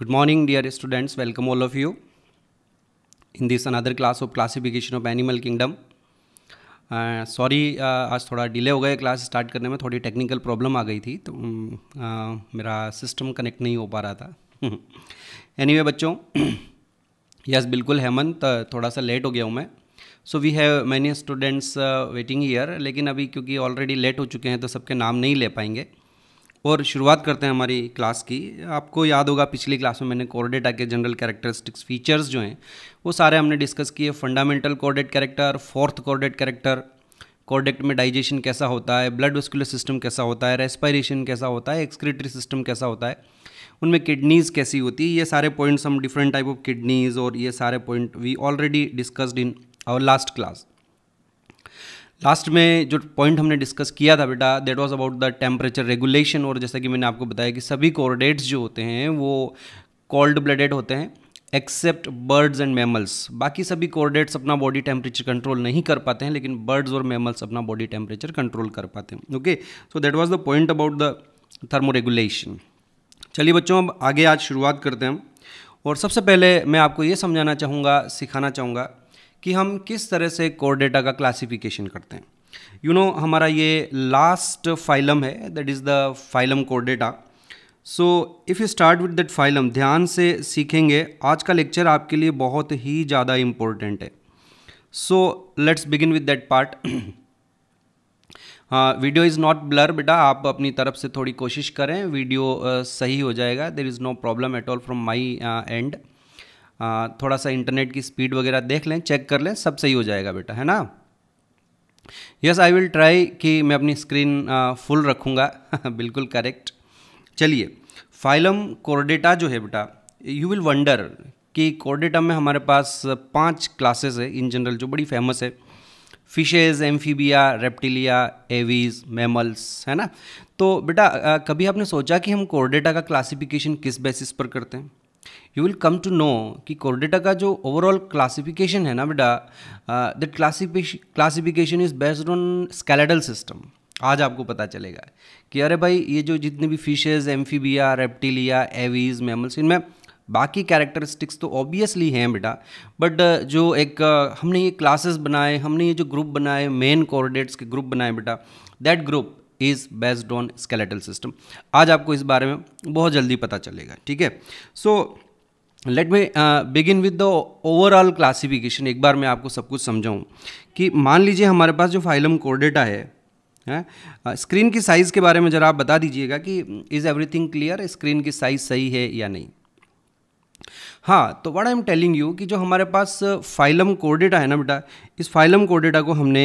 good morning dear students welcome all of you in this another class of classification of animal kingdom sorry uh, uh, आज थोड़ा delay हो गया class start करने में थोड़ी technical problem आ गई थी तो um, uh, मेरा सिस्टम कनेक्ट नहीं हो पा रहा था एनीवे anyway, बच्चों यस yes, बिल्कुल हेमंत uh, थोड़ा सा लेट हो गया हूँ मैं so we have many students waiting here लेकिन अभी क्योंकि ऑलरेडी लेट हो चुके हैं तो सबके नाम नहीं ले पाएंगे और शुरुआत करते हैं हमारी क्लास की आपको याद होगा पिछली क्लास में मैंने कॉर्डेटा के जनरल कैरेक्टरिस्टिक्स फीचर्स जो हैं वो सारे हमने डिस्कस किए fundamental chordate character fourth chordate character कॉर्डेक्ट में डाइजेशन कैसा होता है ब्लड वस्कुलर सिस्टम कैसा होता है रेस्पायरेशन कैसा होता है एक्सक्रेटरी सिस्टम कैसा होता है उनमें किडनीज़ कैसी होती है ये सारे पॉइंट्स हम डिफरेंट टाइप ऑफ किडनीज़ और ये सारे point we already discussed in our last class last में जो पॉइंट हमने डिस्कस किया था बेटा that was about the temperature regulation और जैसा कि मैंने आपको बताया कि सभी कॉर्डेट्स जो होते हैं वो कोल्ड ब्लडेड होते हैं एक्सेप्ट बर्ड्स एंड मेमल्स बाकी सभी कॉर्डेट्स अपना बॉडी टेम्परेचर कंट्रोल नहीं कर पाते हैं लेकिन बर्ड्स और मेमल्स अपना बॉडी टेम्परेचर कंट्रोल कर पाते हैं okay so that was the point about the thermoregulation चलिए बच्चों अब आगे आज शुरुआत करते हैं और सबसे पहले मैं आपको ये समझाना चाहूँगा सिखाना चाहूँगा कि हम किस तरह से कोर डेटा का क्लासिफिकेशन करते हैं यू you नो know, हमारा ये लास्ट फाइलम है that is the phylum chordata so if you start with that phylum ध्यान से सीखेंगे आज का लेक्चर आपके लिए बहुत ही ज़्यादा इम्पोर्टेंट है so let's begin with that part हाँ वीडियो इज़ नॉट ब्लर बेटा आप अपनी तरफ से थोड़ी कोशिश करें वीडियो uh, सही हो जाएगा there is no problem at all from my end थोड़ा सा इंटरनेट की स्पीड वगैरह देख लें चेक कर लें सब सही हो जाएगा बेटा है ना यस आई विल ट्राई कि मैं अपनी स्क्रीन फुल रखूँगा बिल्कुल करेक्ट चलिए फाइलम कोर्डेटा जो है बेटा यू विल वंडर कि कोर्डेटा में हमारे पास पांच क्लासेस है इन जनरल जो बड़ी फेमस है fishes amphibia reptilia aves mammals है ना तो बेटा कभी आपने सोचा कि हम कोर्डेटा का क्लासिफिकेशन किस बेसिस पर करते हैं you will come to know कि कोरडेटा का जो ओवरऑल क्लासिफिकेशन है ना बेटा that classification is based on skeletal system आज आपको पता चलेगा कि अरे भाई ये जो जितने भी fishes amphibia reptilia aves mammals इनमें बाकी कैरेक्टरिस्टिक्स तो ऑब्वियसली हैं बेटा बट जो एक हमने ये क्लासेस बनाए हमने ये जो ग्रुप बनाए मेन कोऑर्डिनेट्स के ग्रुप बनाए बेटा that group is based on skeletal system आज आपको इस बारे में बहुत जल्दी पता चलेगा ठीक है so let me begin with the overall classification एक बार मैं आपको सब कुछ समझाऊँ कि मान लीजिए हमारे पास जो फाइलम कोडेटा है है हाँ, स्क्रीन uh, की साइज़ के बारे में ज़रा आप बता दीजिएगा कि इज़ एवरीथिंग क्लियर स्क्रीन की साइज़ सही है या नहीं हाँ तो what I am telling you कि जो हमारे पास फाइलम uh, कोडेटा है ना बेटा इस फाइलम कोडेटा को हमने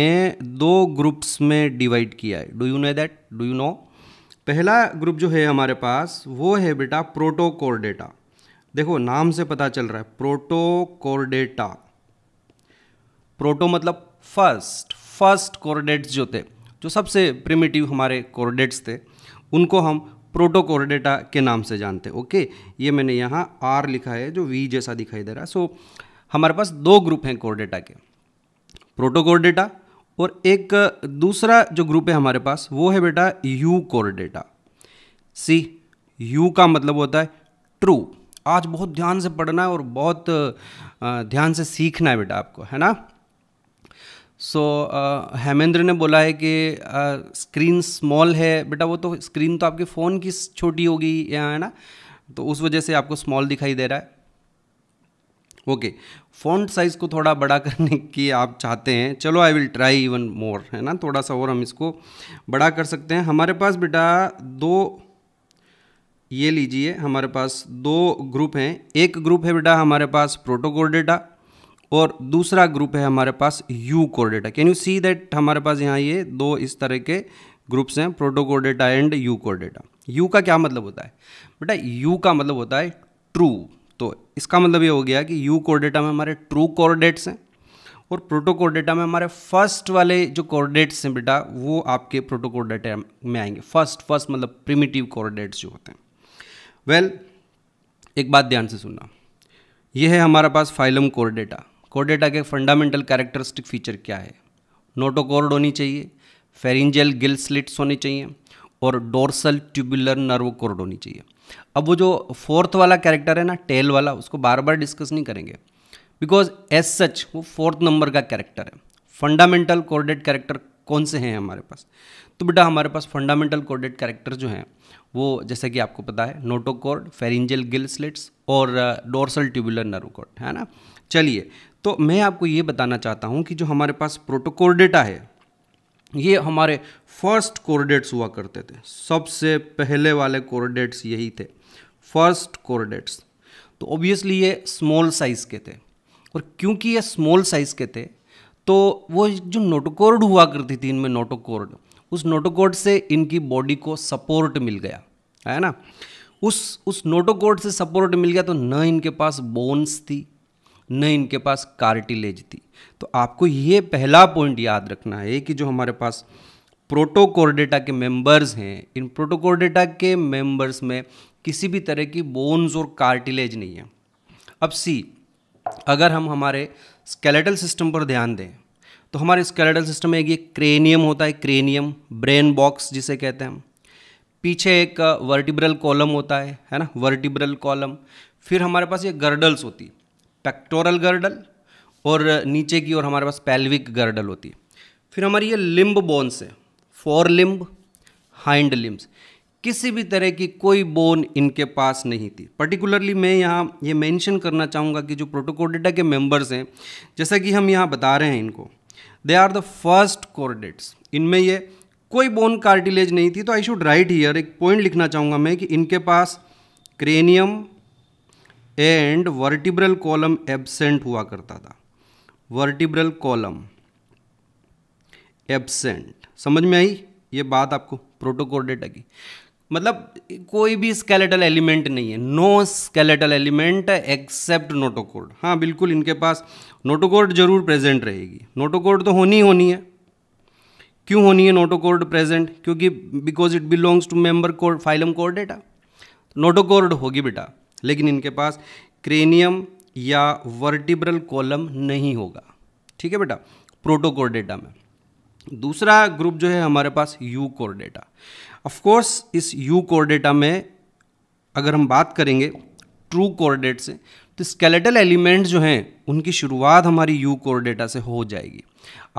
दो ग्रुप्स में डिवाइड किया है do you know that do you know पहला ग्रुप जो है हमारे पास वो है बेटा प्रोटोकोर डेटा देखो नाम से पता चल रहा है प्रोटोकोर डेटा प्रोटो मतलब फर्स्ट फर्स्ट कोरडेट्स जो थे जो सबसे प्रिमिटिव हमारे कोरडेट्स थे उनको हम प्रोटोकोर डेटा के नाम से जानते हैं ओके ये मैंने यहाँ आर लिखा है जो वी जैसा दिखाई दे रहा है सो हमारे पास दो ग्रुप हैं कोर डेटा के प्रोटोकोर डेटा और एक दूसरा जो ग्रुप है हमारे पास वो है बेटा U chordata see U का मतलब होता है ट्रू आज बहुत ध्यान से पढ़ना है और बहुत ध्यान से सीखना है बेटा आपको है ना सो so, हेमेंद्र uh, ने बोला है कि स्क्रीन uh, स्मॉल है बेटा वो तो स्क्रीन तो आपके फ़ोन की छोटी होगी यहाँ है ना तो उस वजह से आपको स्मॉल दिखाई दे रहा है ओके फॉन्ट साइज़ को थोड़ा बड़ा करने की आप चाहते हैं चलो I will try even more है ना थोड़ा सा और हम इसको बड़ा कर सकते हैं हमारे पास बेटा दो ये लीजिए हमारे पास दो ग्रुप हैं एक ग्रुप है बेटा हमारे पास प्रोटोकोल डेटा और दूसरा ग्रुप है हमारे पास U data can you see that हमारे पास यहाँ ये दो इस तरह के ग्रुप्स हैं data and U data U का क्या मतलब होता है बेटा यू का मतलब होता है ट्रू तो इसका मतलब ये हो गया कि यू डेटा में हमारे ट्रू डेट्स हैं और डेटा में हमारे फर्स्ट वाले जो कोर्डेट्स हैं बेटा वो आपके डेटा में आएंगे फर्स्ट फर्स्ट मतलब प्रिमिटिव कोर्डेट्स जो होते हैं वेल well, एक बात ध्यान से सुनना यह है हमारे पास फाइलम डेटा कोर डेटा के फंडामेंटल कैरेक्टरिस्टिक फीचर क्या है नोटोकॉर्ड होनी चाहिए फेरिंजल गिल स्लिट्स होनी चाहिए और डोर्सल ट्यूबुलर नर्व कोर्ड होनी चाहिए अब वो जो फोर्थ वाला कैरेक्टर है ना टेल वाला उसको बार बार डिस्कस नहीं करेंगे बिकॉज एज सच वो फोर्थ नंबर का कैरेक्टर है फंडामेंटल कोर्डेड कैरेक्टर कौन से हैं हमारे पास तो बेटा हमारे पास फंडामेंटल कोर्डेड कैरेक्टर जो हैं वो जैसे कि आपको पता है नोटोकॉर्ड फेरिंजल गिल स्लिट्स और डोर्सल ट्यूबुलर नर्व कॉर्ड है ना चलिए तो मैं आपको ये बताना चाहता हूँ कि जो हमारे पास प्रोटोकोर डेटा है ये हमारे फर्स्ट कोरडेट्स हुआ करते थे सबसे पहले वाले कोरडेट्स यही थे फर्स्ट कोरडेट्स तो ऑब्वियसली ये स्मॉल साइज़ के थे और क्योंकि ये स्मॉल साइज़ के थे तो वो जो नोटोकोर्ड हुआ करती थी इनमें नोटोकोर्ड उस नोटोकोर्ड से इनकी बॉडी को सपोर्ट मिल गया है ना उस उस नोटोकोर्ड से सपोर्ट मिल गया तो न इनके पास बोन्स थी न इनके पास कार्टिलेज थी तो आपको ये पहला पॉइंट याद रखना है कि जो हमारे पास प्रोटोकोर्डेटा के मेंबर्स हैं इन प्रोटोकोर्डेटा के मेंबर्स में किसी भी तरह की बोन्स और कार्टिलेज नहीं है अब सी अगर हम हमारे स्केलेटल सिस्टम पर ध्यान दें तो हमारे स्केलेटल सिस्टम में एक ये क्रेनियम होता है क्रेनियम ब्रेन बॉक्स जिसे कहते हैं पीछे एक वर्टिब्रल कॉलम होता है है ना वर्टिब्रल कॉलम फिर हमारे पास ये गर्डल्स होती है पेक्टोरल गर्डल और नीचे की ओर हमारे पास पेल्विक गर्डल होती है फिर हमारी ये लिम्ब बोन्स है फोर लिम्ब हाइंड लिम्ब्स किसी भी तरह की कोई बोन इनके पास नहीं थी पर्टिकुलरली मैं यहाँ ये यह मेंशन करना चाहूँगा कि जो प्रोटोकोडेटा के मेंबर्स हैं जैसा कि हम यहाँ बता रहे हैं इनको they are the first chordates इनमें ये कोई बोन कार्टिलेज नहीं थी तो आई शुड राइट हीयर एक पॉइंट लिखना चाहूँगा मैं कि इनके पास cranium and vertebral column absent हुआ करता था वर्टिब्रल कॉलम एबसेंट समझ में आई ये बात आपको डेटा की मतलब कोई भी स्केलेटल एलिमेंट नहीं है no skeletal element except notochord हाँ बिल्कुल इनके पास नोटोकोड जरूर प्रेजेंट रहेगी नोटोकोड तो होनी ही होनी है क्यों होनी है नोटोकोड प्रेजेंट क्योंकि because it belongs to member कोड फाइलम कोड डेटा नोटोकोड होगी बेटा लेकिन इनके पास क्रेनियम या वर्टिब्रल कॉलम नहीं होगा ठीक है बेटा प्रोटोकोर्डेटा में दूसरा ग्रुप जो है हमारे पास यू कोर्डेटा ऑफकोर्स इस यू कोर्डेटा में अगर हम बात करेंगे ट्रू कोर्डेट से तो स्केलेटल एलिमेंट जो हैं उनकी शुरुआत हमारी यू कोर्डेटा से हो जाएगी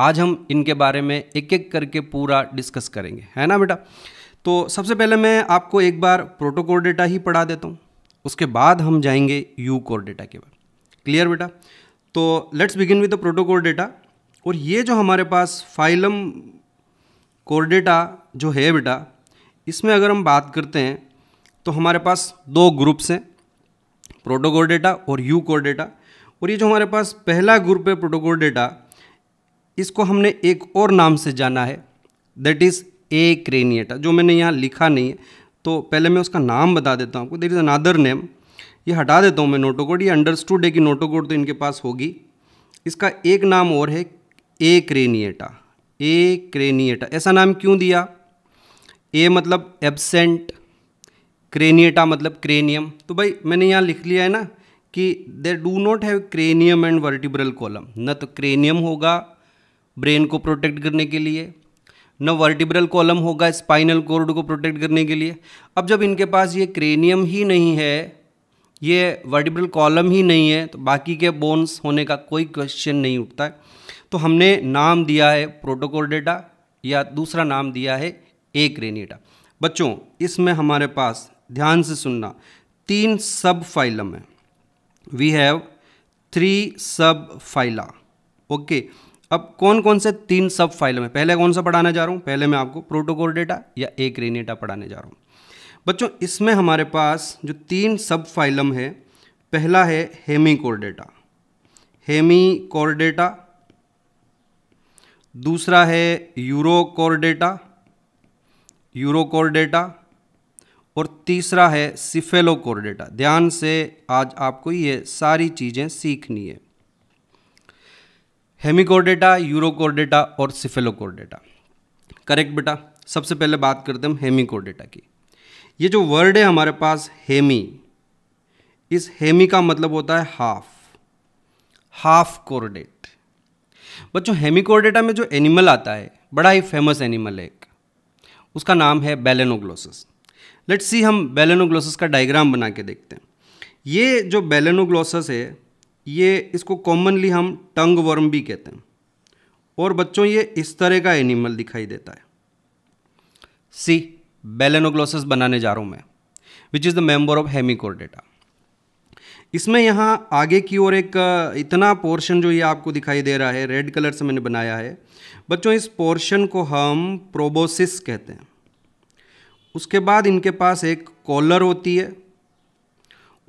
आज हम इनके बारे में एक एक करके पूरा डिस्कस करेंगे है ना बेटा तो सबसे पहले मैं आपको एक बार प्रोटोकोर्डेटा ही पढ़ा देता हूँ उसके बाद हम जाएंगे यू कोर डेटा के बाद क्लियर बेटा तो let's begin with the Protochordata और ये जो हमारे पास फाइलम कोर डेटा जो है बेटा इसमें अगर हम बात करते हैं तो हमारे पास दो ग्रुप्स हैं प्रोटोकोल डेटा और यू कोर डेटा और ये जो हमारे पास पहला ग्रुप है प्रोटोकोल डेटा इसको हमने एक और नाम से जाना है दैट इज़ ए क्रेनिएटा जो मैंने यहाँ लिखा नहीं है तो पहले मैं उसका नाम बता देता हूँ आपको देर इज़ अनादर नेम ये हटा देता हूँ मैं नोटोकोड ये अंडरस्टूड है कि नोटोकोड तो इनके पास होगी इसका एक नाम और है ए क्रेनिएटा ए क्रेनिएटा ऐसा नाम क्यों दिया ए मतलब एबसेंट क्रेनिएटा मतलब क्रेनियम तो भाई मैंने यहाँ लिख लिया है ना कि they do not have cranium and vertebral column न तो क्रेनियम होगा ब्रेन को प्रोटेक्ट करने के लिए न वर्टिब्रल कॉलम होगा स्पाइनल कोर्ड को प्रोटेक्ट करने के लिए अब जब इनके पास ये क्रेनियम ही नहीं है ये वर्टिब्रल कॉलम ही नहीं है तो बाकी के बोन्स होने का कोई क्वेश्चन नहीं उठता है तो हमने नाम दिया है डेटा या दूसरा नाम दिया है ए क्रेनिएटा बच्चों इसमें हमारे पास ध्यान से सुनना तीन सब फाइलम है we have three sub phyla okay okay. अब कौन कौन से तीन सब फाइल में पहले कौन सा पढ़ाने जा रहा हूँ पहले मैं आपको प्रोटोकॉल डेटा या एक रेन डेटा पढ़ाने जा रहा हूँ बच्चों इसमें हमारे पास जो तीन सब फाइलम है पहला है Hemichordata Hemichordata दूसरा है Urochordata core data और तीसरा है सिफेलो कोर डेटा ध्यान से आज आपको ये सारी चीज़ें सीखनी है हेमिकोर्डेटा यूरोकोर्डेटा और सिफेलोकोर्डेटा करेक्ट बेटा सबसे पहले बात करते हैं हम हेमिकोर्डेटा की ये जो वर्ड है हमारे पास हेमी इस हेमी का मतलब होता है हाफ हाफ कोर्डेट बच्चों हेमिकोर्डेटा में जो एनिमल आता है बड़ा ही फेमस एनिमल है एक उसका नाम है बेलेनोग्लोसिस लेट्स सी हम बेलेनोग्लोसिस का डायग्राम बना के देखते हैं ये जो बेलेनोग्लोसस है ये इसको कॉमनली हम टंग वर्म भी कहते हैं और बच्चों ये इस तरह का एनिमल दिखाई देता है सी बेलेनोग्लोसस बनाने जा रहा हूँ मैं which is the member of Hemichordata इसमें यहाँ आगे की ओर एक इतना पोर्शन जो ये आपको दिखाई दे रहा है रेड कलर से मैंने बनाया है बच्चों इस पोर्शन को हम प्रोबोसिस कहते हैं उसके बाद इनके पास एक कॉलर होती है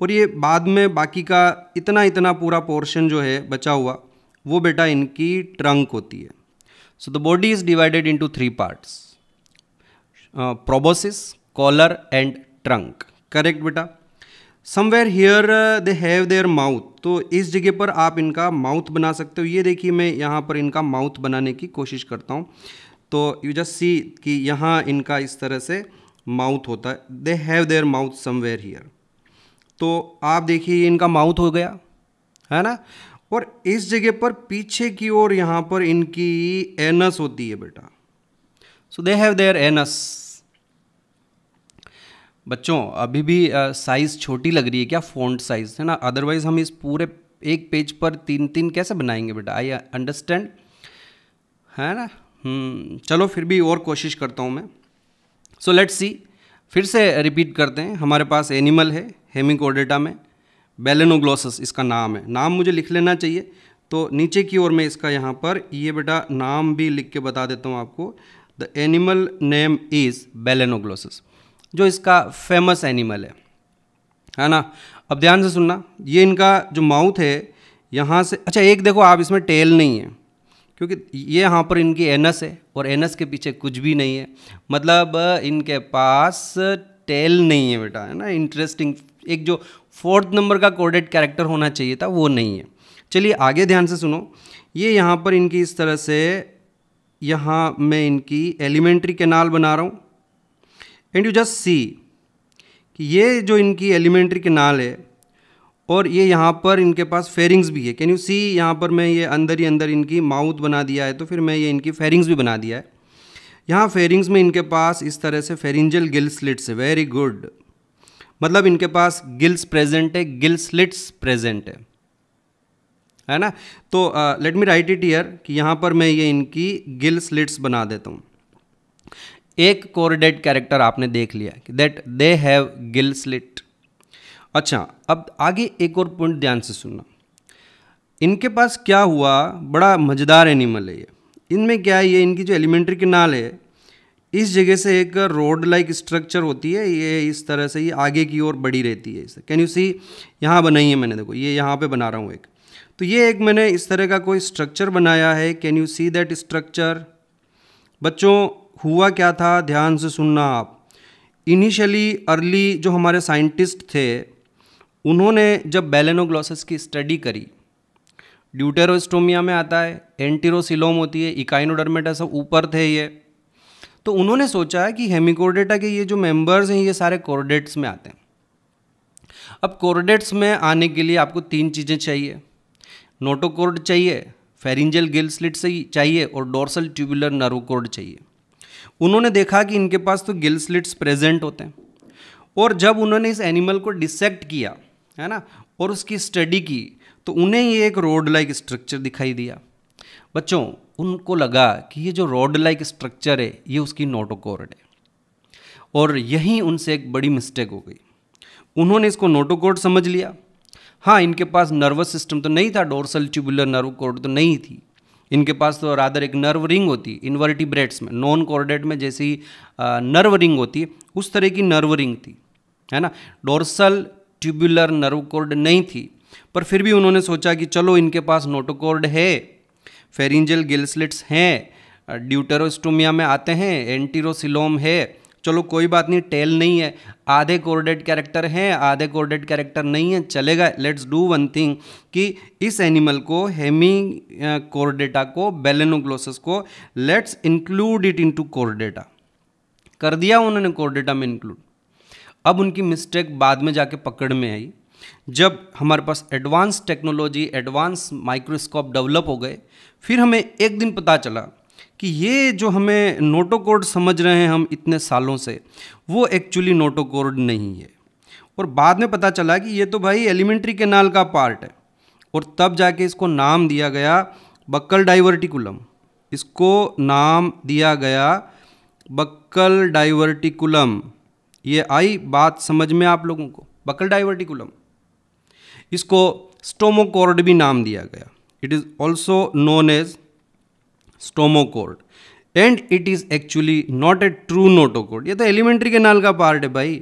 और ये बाद में बाकी का इतना इतना पूरा पोर्शन जो है बचा हुआ वो बेटा इनकी ट्रंक होती है so the body is divided into three parts proboscis collar and trunk correct बेटा somewhere here they have their mouth तो इस जगह पर आप इनका माउथ बना सकते हो ये देखिए मैं यहाँ पर इनका माउथ बनाने की कोशिश करता हूँ तो यू जस्ट सी कि यहाँ इनका इस तरह से माउथ होता है they have their mouth somewhere here तो आप देखिए इनका माउथ हो गया है ना और इस जगह पर पीछे की ओर यहाँ पर इनकी एनस होती है बेटा so they have their anus बच्चों अभी भी साइज़ छोटी लग रही है क्या फ़ॉन्ट साइज़ है ना अदरवाइज़ हम इस पूरे एक पेज पर तीन तीन कैसे बनाएंगे बेटा आई अंडरस्टैंड है ना हम्म, चलो फिर भी और कोशिश करता हूँ मैं सो लेट्स सी फिर से रिपीट करते हैं हमारे पास एनिमल है हेमिकोडेटा में बेलेनोग्लोसस इसका नाम है नाम मुझे लिख लेना चाहिए तो नीचे की ओर मैं इसका यहाँ पर ये बेटा नाम भी लिख के बता देता हूँ आपको the animal name is Balanoglossus जो इसका फेमस एनिमल है है ना अब ध्यान से सुनना ये इनका जो माउथ है यहाँ से अच्छा एक देखो आप इसमें टेल नहीं है क्योंकि ये यहाँ पर इनकी एनस है और एनस के पीछे कुछ भी नहीं है मतलब इनके पास टेल नहीं है बेटा है ना इंटरेस्टिंग एक जो फोर्थ नंबर का कोडेड कैरेक्टर होना चाहिए था वो नहीं है चलिए आगे ध्यान से सुनो ये यहाँ पर इनकी इस तरह से यहाँ मैं इनकी एलिमेंट्री कैनाल बना रहा हूँ एंड यू जस्ट सी कि ये जो इनकी एलिमेंट्री कैनाल है और ये यहाँ पर इनके पास फेरिंग्स भी है कैन यू सी यहाँ पर मैं ये अंदर ही अंदर इनकी माउथ बना दिया है तो फिर मैं ये इनकी फेरिंग्स भी बना दिया है यहाँ फेरिंग्स में इनके पास इस तरह से फेरिंजल गिल स्लिट्स है वेरी गुड मतलब इनके पास गिल्स प्रेजेंट है गिल स्लिट्स प्रेजेंट है है ना तो let me write it here कि यहाँ पर मैं ये इनकी गिल स्लिट्स बना देता हूँ एक कोरडेड कैरेक्टर आपने देख लिया that they have gill slit अच्छा अब आगे एक और पॉइंट ध्यान से सुनना इनके पास क्या हुआ बड़ा मज़ेदार एनिमल है ये इनमें क्या है ये इनकी जो एलिमेंट्री किनाल है इस जगह से एक रोड लाइक स्ट्रक्चर होती है ये इस तरह से ये आगे की ओर बढ़ी रहती है इसे कैन यू सी यहाँ बनाई है मैंने देखो ये यहाँ पे बना रहा हूँ एक तो ये एक मैंने इस तरह का कोई स्ट्रक्चर बनाया है can you see that structure बच्चों हुआ क्या था ध्यान से सुनना आप इनिशियली अर्ली जो हमारे साइंटिस्ट थे उन्होंने जब बैलेनोग्लॉसिस की स्टडी करी ड्यूटेरोस्टोमिया में आता है एंटीरोसिलोम होती है इकाइनोडर्मेटा सब ऊपर थे ये तो उन्होंने सोचा कि हेमिकोर्डेटा के ये जो मेंबर्स हैं ये सारे कोर्डेट्स में आते हैं अब कोर्डेट्स में आने के लिए आपको तीन चीज़ें चाहिए नोटोकोर्ड चाहिए फेरिंजल गिल स्लिट से चाहिए और डोर्सल ट्यूबुलर नर्वकोर्ड चाहिए उन्होंने देखा कि इनके पास तो गिल स्लिट्स प्रेजेंट होते हैं और जब उन्होंने इस एनिमल को डिसेक्ट किया है ना और उसकी स्टडी की तो उन्हें ये एक रोड लाइक स्ट्रक्चर दिखाई दिया बच्चों उनको लगा कि ये जो रोड लाइक स्ट्रक्चर है ये उसकी नोटोकोर्ड है और यहीं उनसे एक बड़ी मिस्टेक हो गई उन्होंने इसको नोटोकोर्ड समझ लिया हाँ इनके पास नर्वस सिस्टम तो नहीं था डोरसल ट्यूबुलर नर्व कोर्ड तो नहीं थी इनके पास तो रादर एक नर्व रिंग होती इनवर्टिब्रेट्स में नॉन कॉर्डेट में जैसी नर्व रिंग होती है उस तरह की नर्व रिंग थी है ना डोरसल ट्यूबुलर नर्व कोर्ड नहीं थी पर फिर भी उन्होंने सोचा कि चलो इनके पास नोटोकोर्ड है फेरिंजल गिल्सलिट्स हैं ड्यूटेरोस्टोमिया में आते हैं एंटीरोसिलोम है चलो कोई बात नहीं टेल नहीं है आधे कोर्डेड कैरेक्टर हैं आधे कोर्डेड कैरेक्टर नहीं है चलेगा लेट्स डू वन थिंग कि इस एनिमल को हेमी कोर्डेटा को बेलेनोग्लोसस को let's include it into Chordata कर दिया उन्होंने कोर्डेटा में इंक्लूड अब उनकी मिस्टेक बाद में जाके पकड़ में आई जब हमारे पास advance technology advance microscope develop हो गए फिर हमें एक दिन पता चला कि ये जो हमें नोटोकोड समझ रहे हैं हम इतने सालों से वो एक्चुअली नोटोकोड नहीं है और बाद में पता चला कि ये तो भाई एलिमेंट्री केनाल का पार्ट है और तब जाके इसको नाम दिया गया बक्कल डाइवर्टिकुलम इसको नाम दिया गया बक्कल डाइवर्टिकुलम ये आई बात समझ में आप लोगों को बकल डाइवर्टिकुलम इसको स्टोमोकॉर्ड भी नाम दिया गया it is also known as stomochord and it is actually not a true notochord ये तो एलिमेंट्री के नाल का पार्ट है भाई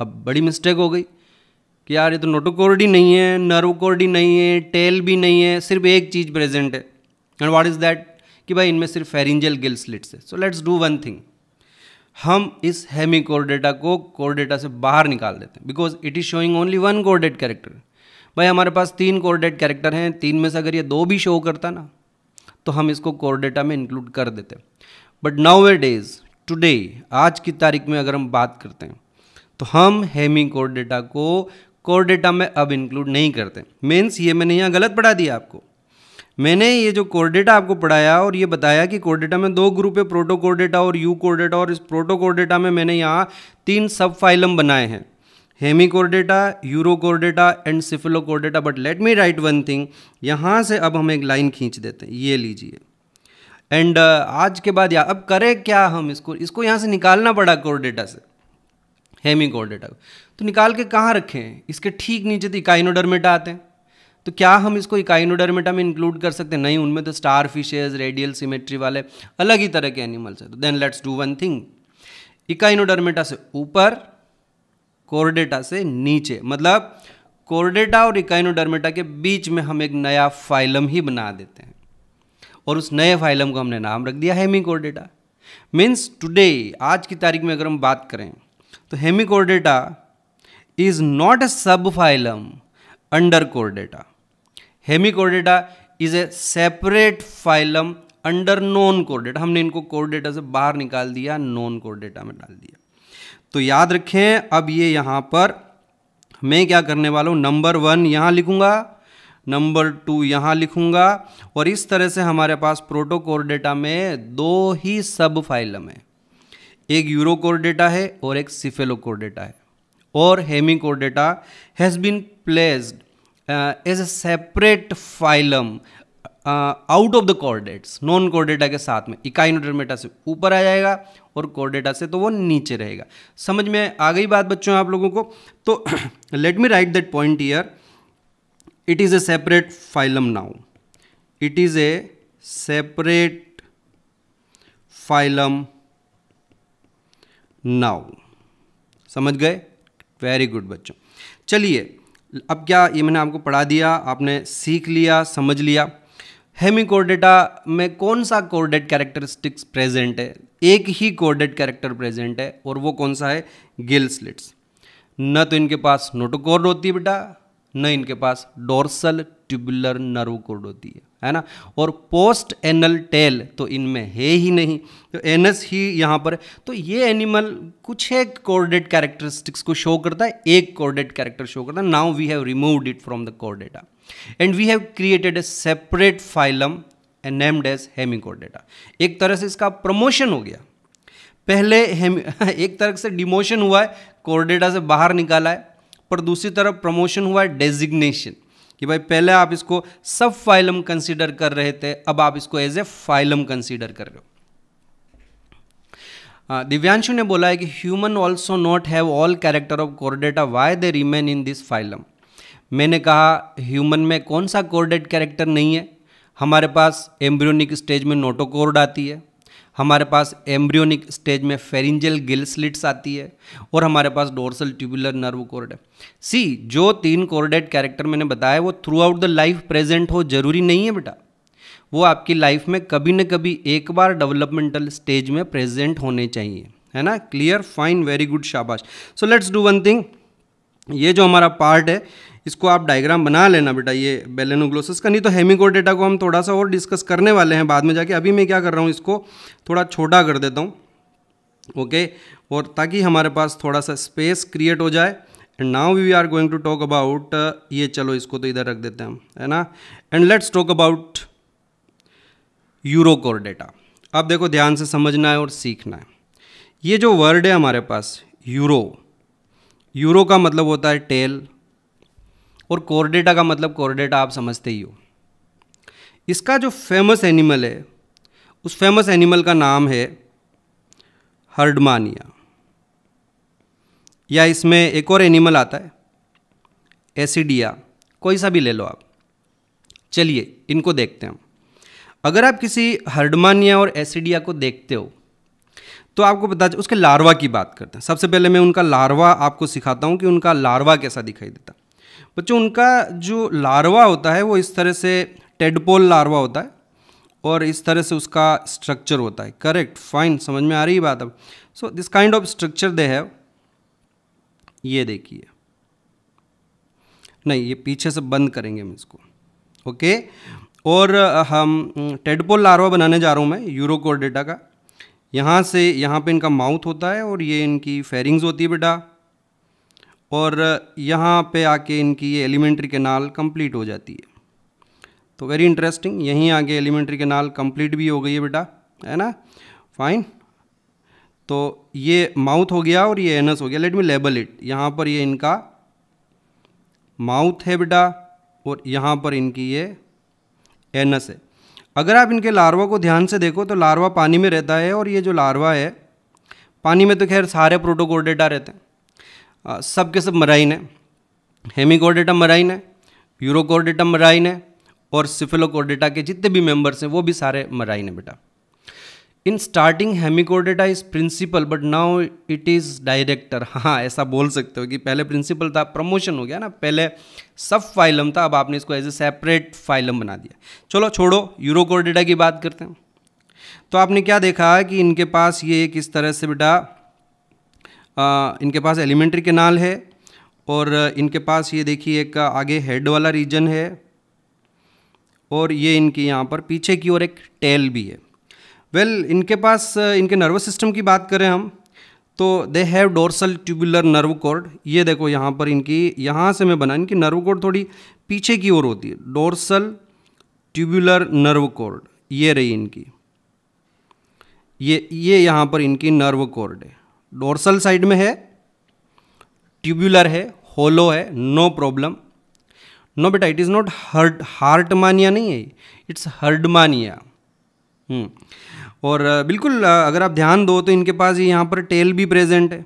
अब बड़ी मिस्टेक हो गई कि यार ये तो नोटोकॉर्ड ही नहीं है नर्व ही नहीं है टेल भी नहीं है सिर्फ एक चीज़ प्रेजेंट है एंड वाट इज़ दैट कि भाई इनमें सिर्फ फेरिंजल गिल स्लिट्स है so let's do one thing हम इस हैमी कोर डेटा को कोर डेटा से बाहर निकाल देते हैं because it is showing only one chordate character भाई हमारे पास तीन कोर डेट कैरेक्टर हैं तीन में से अगर ये दो भी शो करता ना तो हम इसको कोर डेटा में इंक्लूड कर देते but nowadays today आज की तारीख में अगर हम बात करते हैं तो हम हेमी कोर डेटा को कोर डेटा में अब इंक्लूड नहीं करते मीन्स ये मैंने यहाँ गलत पढ़ा दिया आपको मैंने ये जो कोर्डेटा आपको पढ़ाया और ये बताया कि कोर्डेटा में दो ग्रुप है प्रोटो कोर्डेटा और यू कोर्डेटा और इस प्रोटो कोर्डेटा में मैंने यहाँ तीन सब फाइलम बनाए हैं Hemichordata Urochordata and Cephalochordata but let me write one thing यहाँ से अब हम एक लाइन खींच देते हैं ये लीजिए एंड uh, आज के बाद या अब करें क्या हम इसको इसको यहाँ से निकालना पड़ा कोर्डेटा से हेमी कोर्डेटा तो निकाल के कहाँ रखें इसके ठीक नीचे तो इकाइनोडर्मेटा आते हैं तो क्या हम इसको इकाइनोडर्मेटा में इंक्लूड कर सकते हैं नहीं उनमें तो स्टार फिशेज रेडियल सिमेट्री वाले अलग ही तरह के एनिमल्स हैं तो then let's do one thing Echinodermata से ऊपर कोरडेटा से नीचे मतलब कोरडेटा और इकाइनोडर्मेटा के बीच में हम एक नया फाइलम ही बना देते हैं और उस नए फाइलम को हमने नाम रख दिया हेमिकोरडेटा मीन्स टुडे आज की तारीख में अगर हम बात करें तो हेमिकोरडेटा is not a sub phylum under Chordata Hemichordata is a separate phylum under non Chordata हमने इनको कोर्डेटा से बाहर निकाल दिया नॉन कोर्डेटा में डाल दिया तो याद रखें अब ये यहाँ पर मैं क्या करने वाला हूँ नंबर वन यहाँ लिखूँगा नंबर टू यहाँ लिखूँगा और इस तरह से हमारे पास प्रोटोकोर डेटा में दो ही सब फाइलम है एक यूरोकोर डेटा है और एक सिफेलोकोर डेटा है और Hemichordata has been placed as a separate phylum out of the coordinates non Chordata के साथ में इकाई नोडेटा से ऊपर आ जाएगा और कॉर्डेटा से तो वो नीचे रहेगा समझ में आ गई बात बच्चों आप लोगों को तो let me write that point here it is a separate phylum now it is a separate phylum now समझ गए वेरी गुड बच्चों चलिए अब क्या ये मैंने आपको पढ़ा दिया आपने सीख लिया समझ लिया हेमी कोर्डेटा में कौन सा कोर्डेट कैरेक्टरिस्टिक्स प्रेजेंट है एक ही कोर्डेट कैरेक्टर प्रेजेंट है और वो कौन सा है गिल स्लिट्स न तो इनके पास नोटोकोर्ड होती है बेटा न इनके पास डोर्सल ट्यूबुलर नर्व कोर्ड होती है है ना और पोस्ट एनल टेल तो इनमें है ही नहीं तो एनस ही यहाँ पर तो ये एनिमल कुछ एक कोर्डेट कैरेक्टरिस्टिक्स को शो करता है एक कोर्डेट कैरेक्टर शो करता है now we have removed it from the Chordata and we have created a separate phylum and named as Hemichordata एक तरह से इसका प्रमोशन हो गया पहले एक तरह से डिमोशन हुआ है कोर्डेटा से बाहर निकाला है पर दूसरी तरफ प्रमोशन हुआ है डेजिग्नेशन कि भाई पहले आप इसको सब फाइलम कंसिडर कर रहे थे अब आप इसको एज ए फाइलम कंसिडर कर रहे हो दिव्यांशु ने बोला है कि human also not have all character of Chordata why they remain in this phylum मैंने कहा ह्यूमन में कौन सा कोरडेट कैरेक्टर नहीं है हमारे पास एम्ब्रियोनिक स्टेज में नोटोकोर्ड आती है हमारे पास एम्ब्रियोनिक स्टेज में फेरिंजल गिल स्लिट्स आती है और हमारे पास डोर्सल ट्यूबुलर नर्व कोर्ड है सी जो तीन कोर्डेट कैरेक्टर मैंने बताया वो throughout the life present हो जरूरी नहीं है बेटा वो आपकी लाइफ में कभी न कभी एक बार डेवलपमेंटल स्टेज में प्रेजेंट होने चाहिए है ना क्लियर फाइन वेरी गुड शाबाश so let's do one thing ये जो हमारा पार्ट है इसको आप डायग्राम बना लेना बेटा ये बेलेनोग्लोसिस का नहीं तो हेमिकोर डेटा को हम थोड़ा सा और डिस्कस करने वाले हैं बाद में जाके अभी मैं क्या कर रहा हूँ इसको थोड़ा छोटा कर देता हूँ ओके और ताकि हमारे पास थोड़ा सा स्पेस क्रिएट हो जाए and now we are going to talk about ये चलो इसको तो इधर रख देते हैं हम है ना and let's talk about Urochordata अब देखो ध्यान से समझना है और सीखना है ये जो वर्ड है हमारे पास यूरो यूरो का मतलब होता है टेल और कोरडेटा का मतलब कोरडेटा आप समझते ही हो इसका जो फेमस एनिमल है उस फेमस एनिमल का नाम है हर्डमानिया या इसमें एक और एनिमल आता है एसिडिया कोई सा भी ले लो आप चलिए इनको देखते हैं हम अगर आप किसी हर्डमानिया और एसिडिया को देखते हो तो आपको बता उसके लार्वा की बात करते हैं सबसे पहले मैं उनका लार्वा आपको सिखाता हूँ कि उनका लार्वा कैसा दिखाई देता बच्चों उनका जो लार्वा होता है वो इस तरह से टेडपोल लार्वा होता है और इस तरह से उसका स्ट्रक्चर होता है करेक्ट फाइन समझ में आ रही बात अब so this kind of structure they have ये देखिए नहीं ये पीछे से बंद करेंगे हम इसको ओके और हम टेडपोल लार्वा बनाने जा रहा हूँ मैं यूरोकोर डेटा का यहाँ से यहाँ पे इनका माउथ होता है और ये इनकी फेरिंग्स होती है बेटा और यहाँ पे आके इनकी ये एलिमेंट्री कैनाल कंप्लीट हो जाती है तो वेरी इंटरेस्टिंग यहीं आगे एलिमेंट्री कैनाल कंप्लीट भी हो गई है बेटा है ना फाइन तो ये माउथ हो गया और ये एनस हो गया लेट मी लेबल इट यहाँ पर ये इनका माउथ है बेटा और यहाँ पर इनकी ये एनस है अगर आप इनके लार्वा को ध्यान से देखो तो लार्वा पानी में रहता है और ये जो लार्वा है पानी में तो खैर सारे प्रोटोकोडेटा रहते हैं सब के सब मराइन है हेमिकोडेटा मराइन है यूरोकोडेटा मराइन है और सिफिलोकोडेटा के जितने भी मेंबर्स हैं वो भी सारे मराइन है बेटा in starting Hemichordata is principal but now it is director हाँ ऐसा बोल सकते हो कि पहले प्रिंसिपल था प्रमोशन हो गया ना पहले सब फाइलम था अब आपने इसको एज ए सेपरेट फाइलम बना दिया चलो छोड़ो यूरोकोडेटा की बात करते हैं तो आपने क्या देखा कि इनके पास ये किस तरह से बेटा इनके पास एलिमेंट्री केनाल है और इनके पास ये देखिए एक आगे हेड वाला रीजन है और ये इनके यहाँ पर पीछे की ओर एक टेल भी है वेल well, इनके पास इनके नर्वस सिस्टम की बात करें हम तो they have dorsal tubular nerve cord ये देखो यहाँ पर इनकी यहाँ से मैं बना इनकी नर्व कॉर्ड थोड़ी पीछे की ओर होती है डोर्सल ट्यूबुलर नर्व कॉर्ड ये रही इनकी ये ये यहाँ पर इनकी नर्व कॉर्ड है डोर्सल साइड में है ट्यूबुलर है होलो है नो प्रॉब्लम नो बेटा इट इज़ नॉट हर्ट हार्टमानिया नहीं है इट्स हर्डमानिया और बिल्कुल अगर आप ध्यान दो तो इनके पास यहाँ पर टेल भी प्रेजेंट है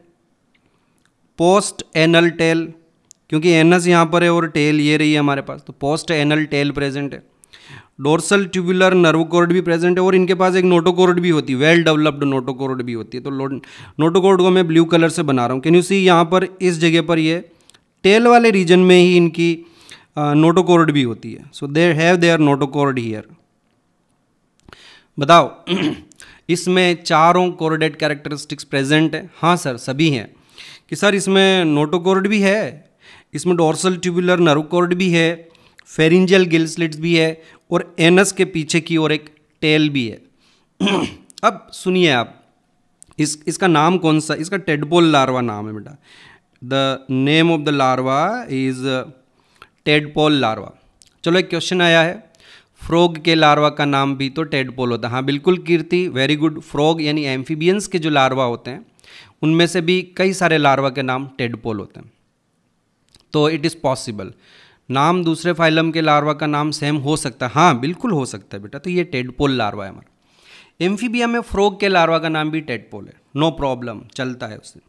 पोस्ट एनल टेल क्योंकि एनस यहाँ पर है और टेल ये रही है हमारे पास तो पोस्ट एनल टेल प्रेजेंट है डोर्सल ट्यूबुलर नर्व कोर्ड भी प्रेजेंट है और इनके पास एक नोटोकोर्ड भी होती है वेल डेवलप्ड नोटोकोर्ड भी होती है तो नोटोकोर्ड को मैं ब्लू कलर से बना रहा हूँ कैन यू सी यहाँ पर इस जगह पर ये टेल वाले रीजन में ही इनकी नोटोकोर्ड भी होती है so there have their notochord here बताओ इसमें चारों कोर्डेड कैरेक्टरिस्टिक्स प्रेजेंट हैं हाँ सर सभी हैं कि सर इसमें नोटोकोर्ड भी है इसमें डोर्सल ट्यूबुलर नरोकोर्ड भी है फेरिंजल गिल्सलिट्स भी है और एनस के पीछे की ओर एक टेल भी है अब सुनिए आप इस इसका नाम कौन सा इसका टेडपोल लार्वा नाम है बेटा the name of the larva is tadpole larva चलो एक क्वेश्चन आया है फ्रॉग के लार्वा का नाम भी तो टेडपोल होता है हाँ बिल्कुल कीर्ति वेरी गुड फ्रॉग यानी एम्फीबियंस के जो लार्वा होते हैं उनमें से भी कई सारे लार्वा के नाम टेडपोल होते हैं तो इट इज़ पॉसिबल नाम दूसरे फाइलम के लार्वा का नाम सेम हो सकता है हाँ बिल्कुल हो सकता है बेटा तो ये टेडपोल लार्वा है हमारा एम्फीबिया में फ्रॉग के लार्वा का नाम भी टेडपोल है नो प्रॉब्लम चलता है उससे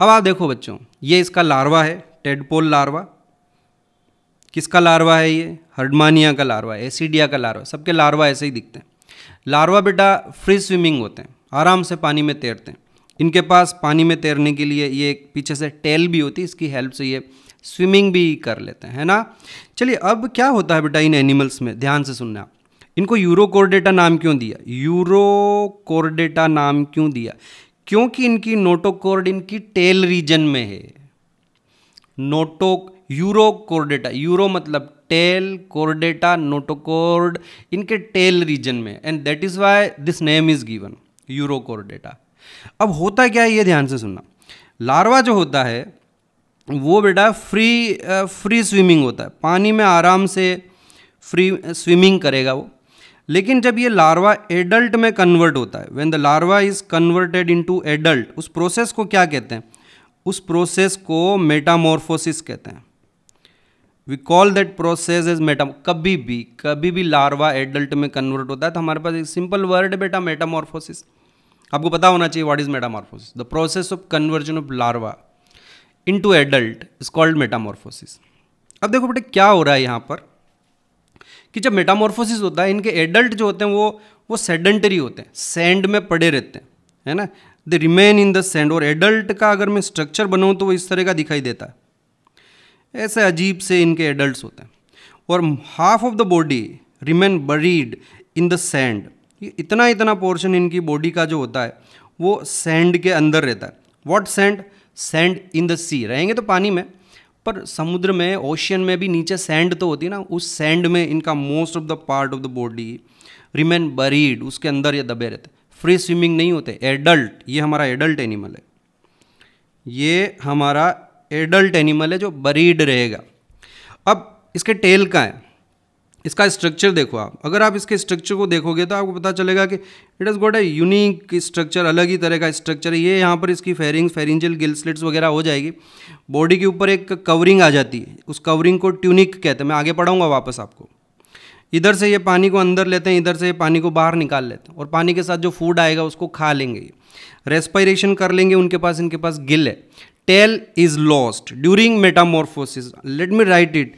अब आप देखो बच्चों ये इसका लार्वा है टेडपोल लार्वा किसका लार्वा है ये हर्डमानिया का लार्वा एसिडिया का लार्वा सबके लार्वा ऐसे ही दिखते हैं लार्वा बेटा फ्री स्विमिंग होते हैं आराम से पानी में तैरते हैं इनके पास पानी में तैरने के लिए ये एक पीछे से टेल भी होती है इसकी हेल्प से ये स्विमिंग भी कर लेते हैं है ना चलिए अब क्या होता है बेटा इन एनिमल्स में ध्यान से सुनना आप इनको यूरोकोर्डेटा नाम क्यों दिया यूरोकोर्डेटा नाम क्यों दिया क्योंकि इनकी नोटोकोर्ड इनकी टेल रीजन में है नोटो यूरो कोरडेटा यूरो मतलब टेल कोरडेटा नोटोकोर्ड इनके टेल रीजन में and that is why this name is given Urochordata अब होता क्या है ये ध्यान से सुनना लार्वा जो होता है वो बेटा फ्री फ्री स्विमिंग होता है पानी में आराम से फ्री स्विमिंग करेगा वो लेकिन जब ये लार्वा एडल्ट में कन्वर्ट होता है when the larva is converted into adult उस प्रोसेस को क्या कहते हैं उस प्रोसेस को मेटामोर्फोसिस कहते हैं we call that process is metamorphosis कभी भी कभी भी लार्वा एडल्ट में कन्वर्ट होता है तो हमारे पास एक सिंपल वर्ड है बेटा मेटामॉर्फोसिस आपको पता होना चाहिए what is metamorphosis the process of conversion of larva into adult is called metamorphosis अब देखो बेटे क्या हो रहा है यहाँ पर कि जब मेटामॉर्फोसिस होता है इनके एडल्ट जो होते हैं वो वो सेडेंटरी होते हैं सैंड में पड़े रहते हैं है ना they remain in the sand और एडल्ट का अगर मैं स्ट्रक्चर बनाऊँ तो वो इस तरह का दिखाई देता है ऐसे अजीब से इनके एडल्ट होते हैं और half of the body remain buried in the sand इतना इतना पोर्शन इनकी बॉडी का जो होता है वो सैंड के अंदर रहता है what sand sand in the sea रहेंगे तो पानी में पर समुद्र में ओशियन में भी नीचे सैंड तो होती है ना उस सैंड में इनका most of the part of the body remain buried उसके अंदर ये दबे रहते फ्री स्विमिंग नहीं होते एडल्ट ये हमारा एडल्ट एनिमल है ये हमारा एडल्ट एनिमल है जो बरीड रहेगा अब इसके टेल का है इसका स्ट्रक्चर देखो आप अगर आप इसके स्ट्रक्चर को देखोगे तो आपको पता चलेगा कि it is got a unique structure अलग ही तरह का स्ट्रक्चर है ये यहाँ पर इसकी फेरिंग फेरिंजल गिल्सलेट्स वगैरह हो जाएगी बॉडी के ऊपर एक कवरिंग आ जाती है उस कवरिंग को ट्यूनिक कहते हैं मैं आगे पढ़ाऊँगा वापस आपको इधर से ये पानी को अंदर लेते हैं इधर से ये पानी को बाहर निकाल लेते हैं और पानी के साथ जो फूड आएगा उसको खा लेंगे रेस्पायरेशन कर लेंगे उनके पास इनके पास गिल है tail is lost during metamorphosis let me write it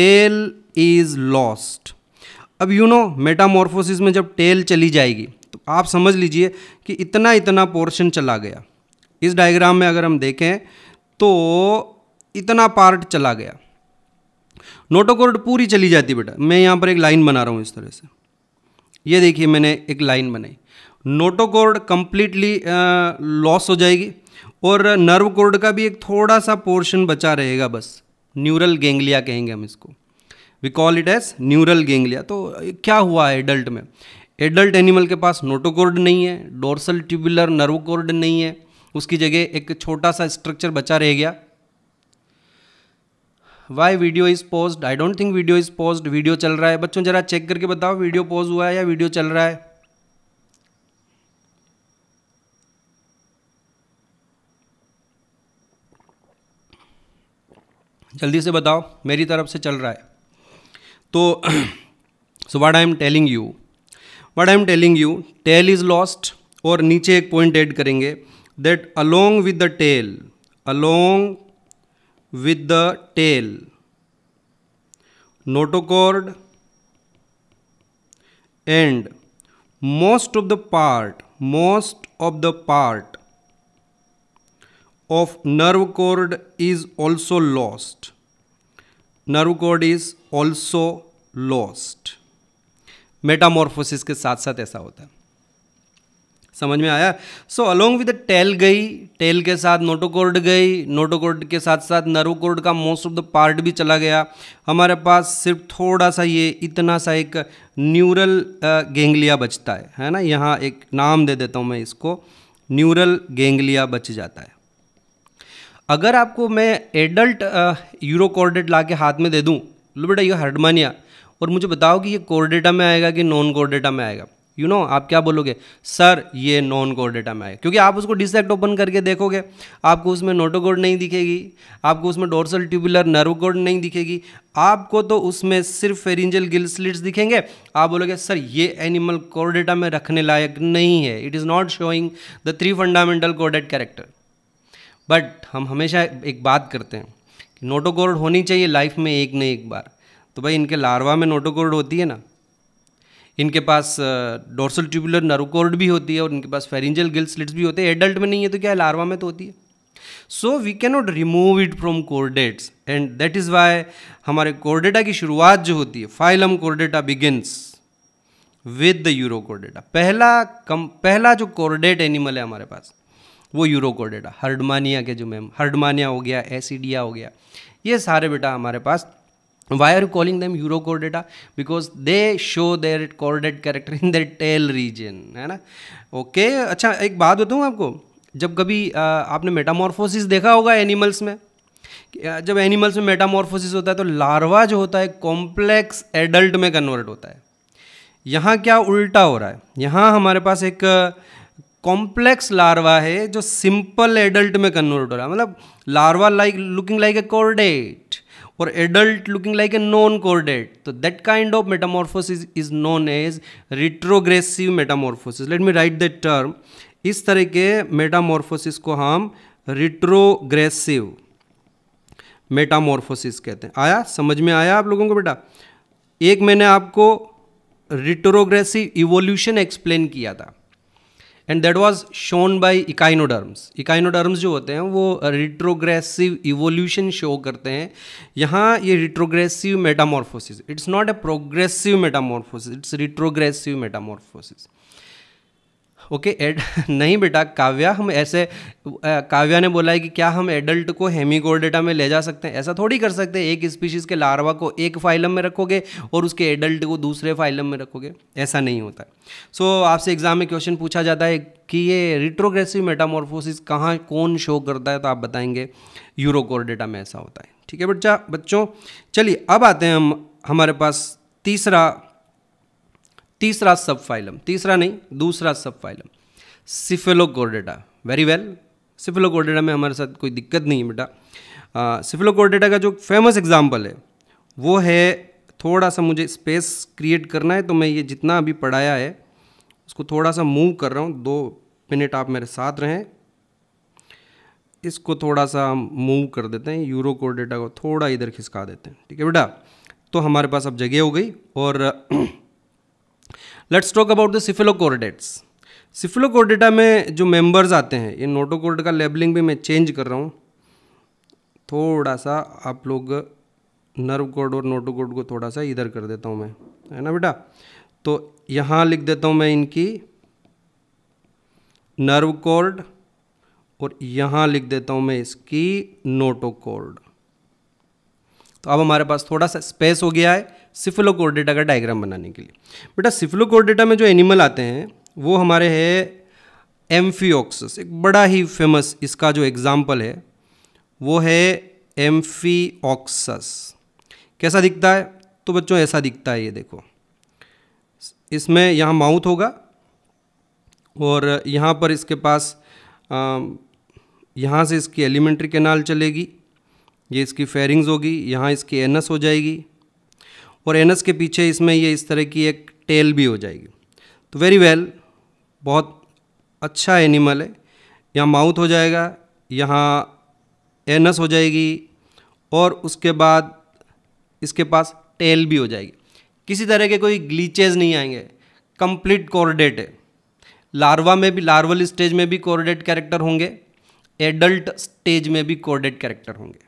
tail is lost अब यू नो मेटामॉर्फोसिस में जब टेल चली जाएगी तो आप समझ लीजिए कि इतना इतना पोर्शन चला गया इस डायग्राम में अगर हम देखें तो इतना पार्ट चला गया नोटोकोर्ड पूरी चली जाती बेटा मैं यहाँ पर एक लाइन बना रहा हूँ इस तरह से ये देखिए मैंने एक लाइन बनाई नोटोकोर्ड कम्प्लीटली लॉस हो जाएगी और नर्व कोर्ड का भी एक थोड़ा सा पोर्शन बचा रहेगा बस न्यूरल गेंगलिया कहेंगे हम इसको we call it as neural ganglia तो क्या हुआ है एडल्ट में एडल्ट एनिमल के पास नोटोकोर्ड नहीं है डोर्सल ट्यूबुलर नर्व कोर्ड नहीं है उसकी जगह एक छोटा सा स्ट्रक्चर बचा रह गया why video is pause I don't think video is paused video चल रहा है बच्चों जरा चेक करके बताओ वीडियो पॉज हुआ है या वीडियो चल रहा है जल्दी से बताओ मेरी तरफ से चल रहा है तो so what I am telling you what I am telling you tail is lost और नीचे एक पॉइंट एड करेंगे that along with the tail along with the tail notochord and most of the part most of the part of nerve cord is also lost. Nerve cord is also lost. metamorphosis के साथ साथ ऐसा होता है समझ में आया so along with tail गई टेल के साथ नोटोकोर्ड गई नोटोकोर्ड के साथ साथ नर्वकोर्ड का मोस्ट ऑफ द पार्ट भी चला गया हमारे पास सिर्फ थोड़ा सा ये इतना सा एक न्यूरल गेंगलिया बचता है है ना यहाँ एक नाम दे देता हूँ मैं इसको न्यूरल गेंगलिया बच जाता है अगर आपको मैं एडल्ट यूरो कॉर्डेट ला के हाथ में दे दूँ लो बेटा ये हर्डमानिया और मुझे बताओ कि ये कोर्डेटा में आएगा कि नॉन कोर्डेटा में आएगा यू you नो know, आप क्या बोलोगे सर ये नॉन कोड डेटा में आएगा क्योंकि आप उसको डिसेक्ट ओपन करके देखोगे आपको उसमें नोटोकोड नहीं दिखेगी आपको उसमें डोर्सल ट्यूबुलर नर्व कोड नहीं दिखेगी आपको तो उसमें सिर्फ फेरिंजल गिल स्लिट्स दिखेंगे आप बोलोगे सर ये एनिमल कोर्डेटा में रखने लायक नहीं है it is not showing the three fundamental कोडेट कैरेक्टर बट हम हमेशा एक बात करते हैं कि नोटोकोर्ड होनी चाहिए लाइफ में एक न एक बार तो भाई इनके लार्वा में नोटोकोर्ड होती है ना इनके पास डोर्सल ट्यूबुलर नरोकोर्ड भी होती है और इनके पास फेरिंजल गिल स्लिट्स भी होते हैं एडल्ट में नहीं है तो क्या है लार्वा में तो होती है so we can not remove it from chordates and that is why हमारे कोर्डेटा की शुरुआत जो होती है phylum Chordata begins with the Urochordata पहला कम पहला जो कोर्डेट एनिमल है हमारे पास वो यूरो डेटा हर्डमानिया के मैम हर्डमानिया हो गया एसीडिया हो गया ये सारे बेटा हमारे पास why calling them calling them eurocore data because they show their coordinate character in their tail है ना ओके okay, अच्छा एक बात बताऊँ आपको जब कभी आ, आपने मेटामॉर्फोसिस देखा होगा एनिमल्स में जब एनिमल्स में मेटामॉर्फोसिस होता है तो लार्वा जो होता है कॉम्प्लेक्स एडल्ट में कन्वर्ट होता है यहाँ क्या उल्टा हो रहा है यहाँ हमारे पास एक कॉम्प्लेक्स लार्वा है जो सिंपल एडल्ट में कन्वर्ट हो रहा है मतलब larva like looking like a chordate और adult looking like a non chordate तो that kind of metamorphosis is known as retrogressive metamorphosis let me write that term इस तरह के मेटामोर्फोसिस को हम रिट्रोग्रेसिव मेटामोर्फोसिस कहते हैं आया समझ में आया आप लोगों को बेटा एक मैंने आपको रिट्रोग्रेसिव इवोल्यूशन एक्सप्लेन किया था and that was shown by echinoderms echinoderms जो होते हैं वो रिट्रोग्रेसिव इवोल्यूशन शो करते हैं यहाँ ये retrogressive metamorphosis it's not a progressive metamorphosis it's retrogressive metamorphosis okay add नहीं बेटा काव्या हम ऐसे काव्या ने बोला है कि क्या हम एडल्ट को हेमीकोर्डेटा में ले जा सकते हैं ऐसा थोड़ी कर सकते हैं एक स्पीशीज़ के लार्वा को एक फाइलम में रखोगे और उसके एडल्ट को दूसरे फाइलम में रखोगे ऐसा नहीं होता है सो so, आपसे एग्जाम में क्वेश्चन पूछा जाता है कि ये रिट्रोग्रेसिव मेटामॉर्फोसिस कहाँ कौन शो करता है तो आप बताएंगे यूरोकोर्डेटा में ऐसा होता है ठीक है बच्चा बच्चों चलिए अब आते हैं हम हमारे पास तीसरा तीसरा सब फाइलम तीसरा नहीं दूसरा subphylum Cephalochordata very well Cephalochordata में हमारे साथ कोई दिक्कत नहीं है बेटा सिफेलोकोर्डेटा का जो फेमस एग्जाम्पल है वो है थोड़ा सा मुझे स्पेस क्रिएट करना है तो मैं ये जितना अभी पढ़ाया है उसको थोड़ा सा मूव कर रहा हूँ दो मिनट आप मेरे साथ रहें इसको थोड़ा सा हम मूव कर देते हैं यूरो कोड डेटा को थोड़ा इधर खिसका देते हैं ठीक है बेटा तो हमारे पास अब जगह हो गई और let's talk about the cephalochordates Cephalochordata में जो मेंबर्स आते हैं ये नोटोकोर्ड का लेबलिंग भी मैं चेंज कर रहा हूँ थोड़ा सा आप लोग नर्व कोड और नोटोकोड को थोड़ा सा इधर कर देता हूँ मैं है ना बेटा तो यहाँ लिख देता हूँ मैं इनकी नर्व कोड और यहाँ लिख देता हूँ मैं इसकी नोटोकोर्ड तो अब हमारे पास थोड़ा सा स्पेस हो गया है सिफलोकोर्डेटा का डायग्राम बनाने के लिए बेटा सिफलोकोर्डेटा में जो एनिमल आते हैं वो हमारे है एम्फियोक्सस एक बड़ा ही फेमस इसका जो एग्जाम्पल है वो है एम्फीऑक्सस कैसा दिखता है तो बच्चों ऐसा दिखता है ये देखो इसमें यहाँ माउथ होगा और यहाँ पर इसके पास यहाँ से इसकी एलिमेंट्री कैनाल चलेगी ये इसकी फेयरिंग्स होगी यहाँ इसकी एनस हो जाएगी और एनस के पीछे इसमें ये इस तरह की एक टेल भी हो जाएगी तो वेरी वेल बहुत अच्छा एनिमल है यहाँ माउथ हो जाएगा यहाँ एनस हो जाएगी और उसके बाद इसके पास टेल भी हो जाएगी किसी तरह के कोई ग्लीचेज नहीं आएंगे कंप्लीट कॉर्डेट है लार्वा में भी लार्वल स्टेज में भी कॉर्डेट कैरेक्टर होंगे एडल्ट स्टेज में भी कॉर्डेट कैरेक्टर होंगे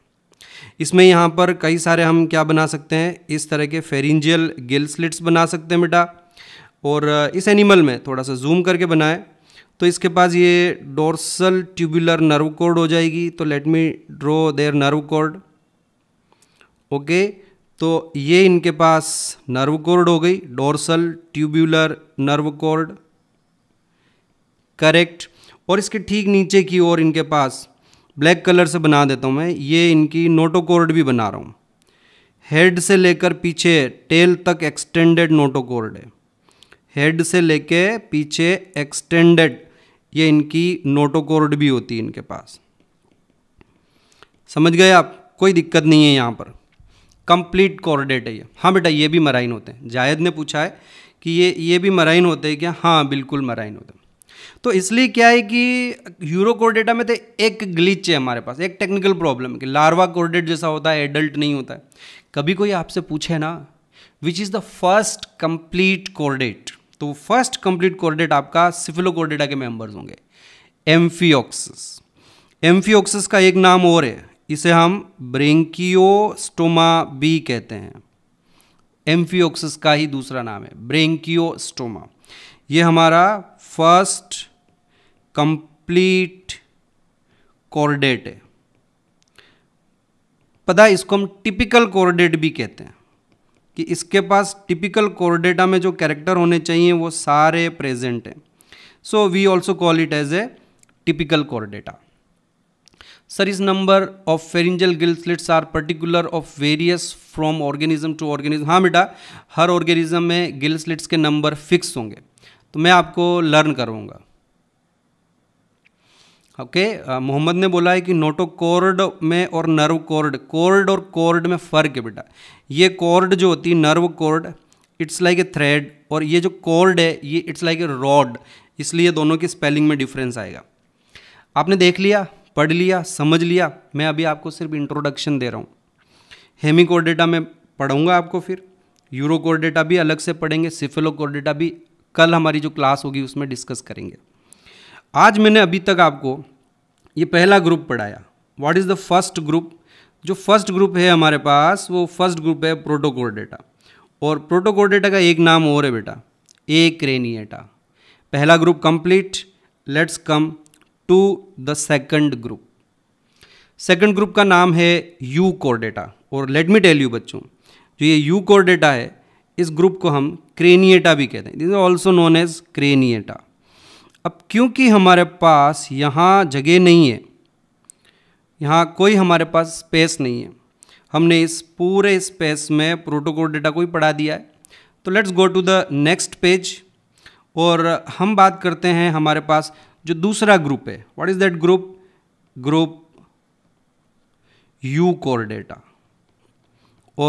इसमें यहाँ पर कई सारे हम क्या बना सकते हैं इस तरह के फेरिंजियल गिल स्लिट्स बना सकते हैं बेटा और इस एनिमल में थोड़ा सा जूम करके बनाए तो इसके पास ये डोर्सल ट्यूबुलर नर्व कोड हो जाएगी तो let me draw their nerve cord okay तो ये इनके पास नर्व कोड हो गई dorsal tubular nerve cord correct और इसके ठीक नीचे की ओर इनके पास ब्लैक कलर से बना देता हूँ मैं ये इनकी नोटोकोर्ड भी बना रहा हूँ हेड से लेकर पीछे टेल तक एक्सटेंडेड नोटोकोर्ड है हेड से लेके पीछे एक्सटेंडेड ये इनकी नोटोकोर्ड भी होती है इनके पास समझ गए आप कोई दिक्कत नहीं है यहाँ पर कंप्लीट कॉर्डेट है ये हाँ बेटा ये भी मराइन होते हैं जायद ने पूछा है कि ये ये भी मराइन होते हैं क्या हाँ बिल्कुल मराइन होते हैं तो इसलिए क्या है कि यूरो कोर्डेटा में तो एक ग्लिच है हमारे पास एक टेक्निकल प्रॉब्लम कि लार्वा कोर्डेट जैसा होता है एडल्ट नहीं होता है कभी कोई आपसे पूछे ना which is the first complete chordate तो फर्स्ट कंप्लीट कोर्डेट आपका सिफिलो कोर्डेटा के मेंबर्स होंगे एम्फियोक्सिस एम्फियोक्सिस का एक नाम और है इसे हम ब्रेंकियोस्टोमा बी कहते हैं एम्फियोक्सिस का ही दूसरा नाम है ब्रेंकियोस्टोमा ये हमारा फर्स्ट कंप्लीट कॉर्डेट है पता है इसको हम टिपिकल कॉर्डेट भी कहते हैं कि इसके पास टिपिकल कॉर्डेटा में जो कैरेक्टर होने चाहिए वो सारे प्रेजेंट हैं so we also call it as a typical Chordata sir is number of pharyngeal gill slits are particular of various from organism to organism हाँ बेटा हर ऑर्गेनिज्म में गिल्सलेट्स के नंबर फिक्स होंगे तो मैं आपको लर्न करूँगा ओके okay, मोहम्मद ने बोला है कि नोटोकोर्ड में और नर्व कोर्ड कोर्ड और कोर्ड में फ़र्क है बेटा ये कोर्ड जो होती है nerve cord it's like a thread और ये जो कोर्ड है ये इट्स लाइक ए रॉड इसलिए दोनों की स्पेलिंग में डिफरेंस आएगा आपने देख लिया पढ़ लिया समझ लिया मैं अभी आपको सिर्फ इंट्रोडक्शन दे रहा हूँ हेमी कोर्डेटा में पढ़ूँगा आपको फिर यूरो भी अलग से पढ़ेंगे सिफिलो कोर्डेटा भी कल हमारी जो क्लास होगी उसमें डिस्कस करेंगे आज मैंने अभी तक आपको ये पहला ग्रुप पढ़ाया what is the first group जो फर्स्ट ग्रुप है हमारे पास वो फर्स्ट ग्रुप है प्रोटोकोर डेटा और प्रोटोकोर डेटा का एक नाम और है बेटा ए क्रेनिएटा पहला group complete let's come to the second group second group का नाम है यू कोर डेटा और लेट मी टेल यू बच्चों जो ये यू कोर डेटा है इस ग्रुप को हम क्रेनिएटा भी कहते हैं this also known as Craniata अब क्योंकि हमारे पास यहाँ जगह नहीं है यहाँ कोई हमारे पास स्पेस नहीं है हमने इस पूरे स्पेस में प्रोटोकॉल डेटा को ही पढ़ा दिया है तो let's go to the next page और हम बात करते हैं हमारे पास जो दूसरा ग्रुप है what is that group group core data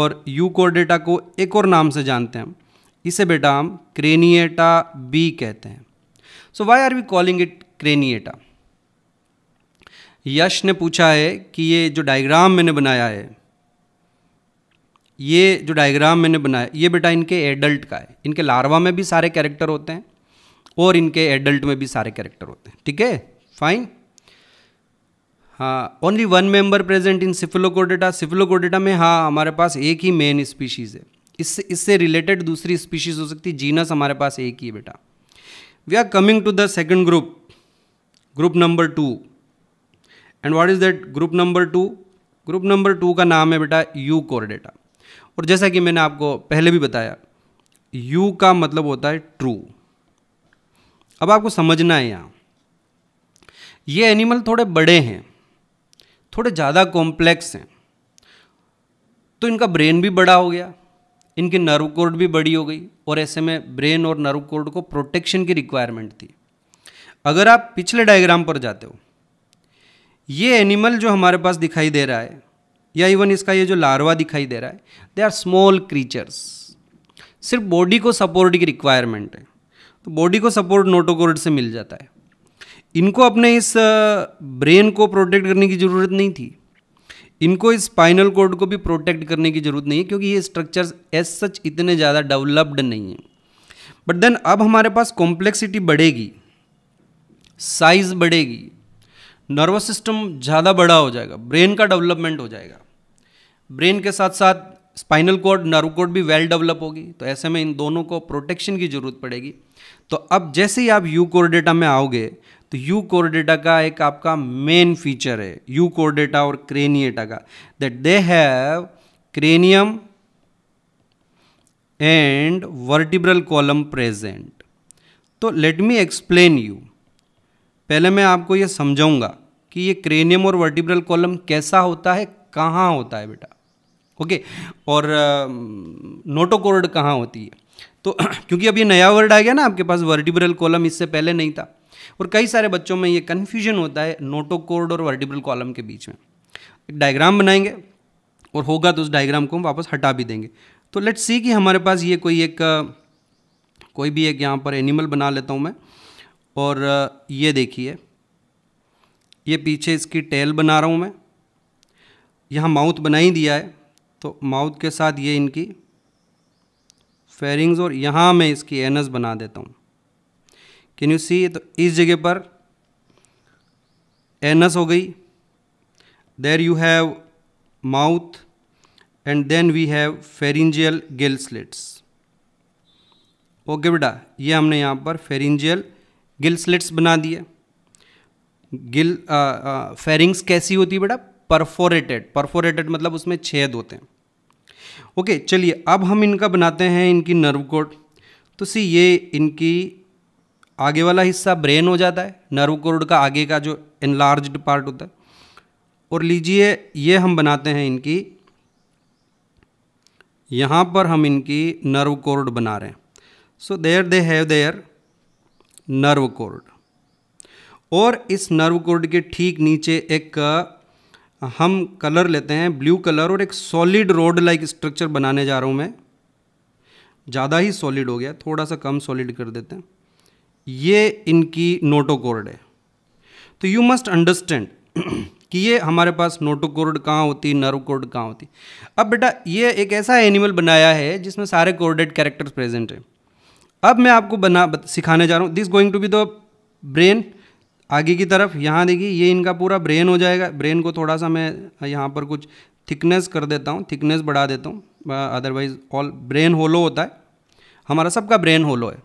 और यू कोर डेटा को एक और नाम से जानते हैं हम इसे बेटा हम क्रेनिएटा बी कहते हैं so why are we calling it Craniata Yash ने पूछा है कि ये जो डायग्राम मैंने बनाया है ये जो डायग्राम मैंने बनाया ये बेटा इनके एडल्ट का है इनके लार्वा में भी सारे कैरेक्टर होते हैं और इनके एडल्ट में भी सारे कैरेक्टर होते हैं ठीक है फाइन हाँ only one member present in Cephalochordata Cephalochordata में हाँ हमारे पास एक ही मेन स्पीशीज़ है इससे इससे रिलेटेड दूसरी स्पीशीज हो सकती है जीनस हमारे पास एक ही है बेटा we are coming to the second group group number two and what is that group number two group number two का नाम है बेटा यू कोर डेटा और जैसा कि मैंने आपको पहले भी बताया यू का मतलब होता है ट्रू अब आपको समझना है यहाँ ये एनिमल थोड़े बड़े हैं थोड़े ज़्यादा कॉम्प्लेक्स हैं तो इनका ब्रेन भी बड़ा हो गया इनकी नर्व कोर्ड भी बड़ी हो गई और ऐसे में ब्रेन और नर्व कोर्ड को प्रोटेक्शन की रिक्वायरमेंट थी अगर आप पिछले डायग्राम पर जाते हो ये एनिमल जो हमारे पास दिखाई दे रहा है या इवन इसका ये जो लार्वा दिखाई दे रहा है दे आर स्मॉल क्रीचर्स सिर्फ बॉडी को सपोर्ट की रिक्वायरमेंट है तो बॉडी को सपोर्ट नोटोकोर्ड से मिल जाता है इनको अपने इस ब्रेन uh, को प्रोटेक्ट करने की ज़रूरत नहीं थी इनको स्पाइनल कोड को भी प्रोटेक्ट करने की ज़रूरत नहीं है क्योंकि ये स्ट्रक्चर्स एज सच इतने ज़्यादा डेवलप्ड नहीं हैं बट देन अब हमारे पास कॉम्प्लेक्सिटी बढ़ेगी साइज बढ़ेगी नर्वस सिस्टम ज़्यादा बड़ा हो जाएगा ब्रेन का डेवलपमेंट हो जाएगा ब्रेन के साथ साथ स्पाइनल कोड नर्व कोड भी वेल डेवलप होगी तो ऐसे में इन दोनों को प्रोटेक्शन की ज़रूरत पड़ेगी तो अब जैसे ही आप यू कोर डेटा में आओगे तो यू कोर डेटा का एक आपका मेन फीचर है यू कोर डेटा और क्रेनिएटा का that they have cranium and vertebral column present तो लेट मी एक्सप्लेन यू पहले मैं आपको ये समझाऊंगा कि ये क्रेनियम और वर्टिब्रल कॉलम कैसा होता है कहाँ होता है बेटा ओके okay? और नोटोकोर्ड कहाँ होती है तो क्योंकि अब ये नया वर्ड आ गया ना आपके पास वर्टिब्रल कॉलम इससे पहले नहीं था और कई सारे बच्चों में ये कन्फ्यूजन होता है नोटोकोड और वर्टिब्रल कॉलम के बीच में एक डायग्राम बनाएंगे और होगा तो उस डायग्राम को हम वापस हटा भी देंगे तो लेट्स सी कि हमारे पास ये कोई एक कोई भी एक यहाँ पर एनिमल बना लेता हूँ मैं और ये देखिए ये पीछे इसकी टेल बना रहा हूँ मैं यहाँ माउथ बना ही दिया है तो माउथ के साथ ये इनकी फेरिंग्स और यहाँ मैं इसकी एस बना देता हूँ कैन यू सी तो इस जगह पर एनस हो गई there you have mouth and then we have pharyngeal gill slits okay बेटा ये हमने यहाँ पर फेरिंजियल गिल स्लिट्स बना दिए गिल फेरिंग्स कैसी होती है बेटा परफोरेटेड परफोरेटेड मतलब उसमें छेद होते हैं ओके चलिए अब हम इनका बनाते हैं इनकी नर्व कोड तो सी ये इनकी आगे वाला हिस्सा ब्रेन हो जाता है नर्व कोड का आगे का जो एनलार्ज पार्ट होता है और लीजिए ये हम बनाते हैं इनकी यहाँ पर हम इनकी नर्व कोर्ड बना रहे हैं so there they have their nerve cord और इस नर्व कोर्ड के ठीक नीचे एक हम कलर लेते हैं ब्लू कलर और एक सॉलिड रोड लाइक स्ट्रक्चर बनाने जा रहा हूँ मैं ज़्यादा ही सॉलिड हो गया थोड़ा सा कम सॉलिड कर देते हैं ये इनकी नोटोकोर्ड है तो यू मस्ट अंडरस्टैंड कि ये हमारे पास नोटोकोर्ड कहाँ होती नर्व कोर्ड कहाँ होती अब बेटा ये एक ऐसा एनिमल बनाया है जिसमें सारे कोर्डेड कैरेक्टर्स प्रेजेंट हैं अब मैं आपको बना सिखाने जा रहा हूँ this going to be the brain आगे की तरफ यहाँ देखिए ये इनका पूरा ब्रेन हो जाएगा ब्रेन को थोड़ा सा मैं यहाँ पर कुछ थिकनेस कर देता हूँ थिकनेस बढ़ा देता हूँ अदरवाइज ऑल ब्रेन होलो होता है हमारा सबका ब्रेन होलो है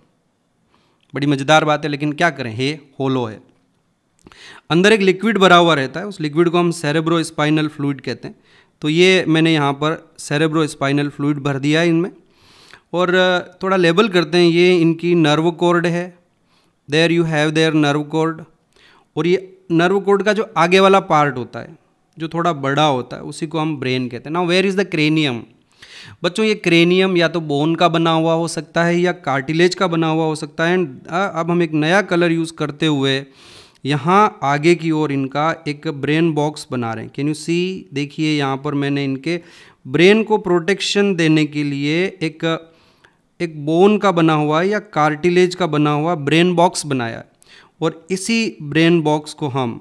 बड़ी मज़ेदार बात है लेकिन क्या करें हे होलो है अंदर एक लिक्विड भरा हुआ रहता है उस लिक्विड को हम सेरेब्रो स्पाइनल फ्लूड कहते हैं तो ये मैंने यहाँ पर सेरेब्रो स्पाइनल फ्लूड भर दिया है इनमें और थोड़ा लेबल करते हैं ये इनकी नर्व कोर्ड है there you have their nerve cord और ये नर्व कोड का जो आगे वाला पार्ट होता है जो थोड़ा बड़ा होता है उसी को हम ब्रेन कहते हैं ना वेयर इज़ द क्रेनियम बच्चों ये क्रेनियम या तो बोन का बना हुआ हो सकता है या कार्टिलेज का बना हुआ हो सकता है एंड अब हम एक नया कलर यूज़ करते हुए यहाँ आगे की ओर इनका एक ब्रेन बॉक्स बना रहे हैं कैन यू सी देखिए यहाँ पर मैंने इनके ब्रेन को प्रोटेक्शन देने के लिए एक एक बोन का बना हुआ या कार्टिलेज का बना हुआ ब्रेन बॉक्स बनाया है और इसी ब्रेन बॉक्स को हम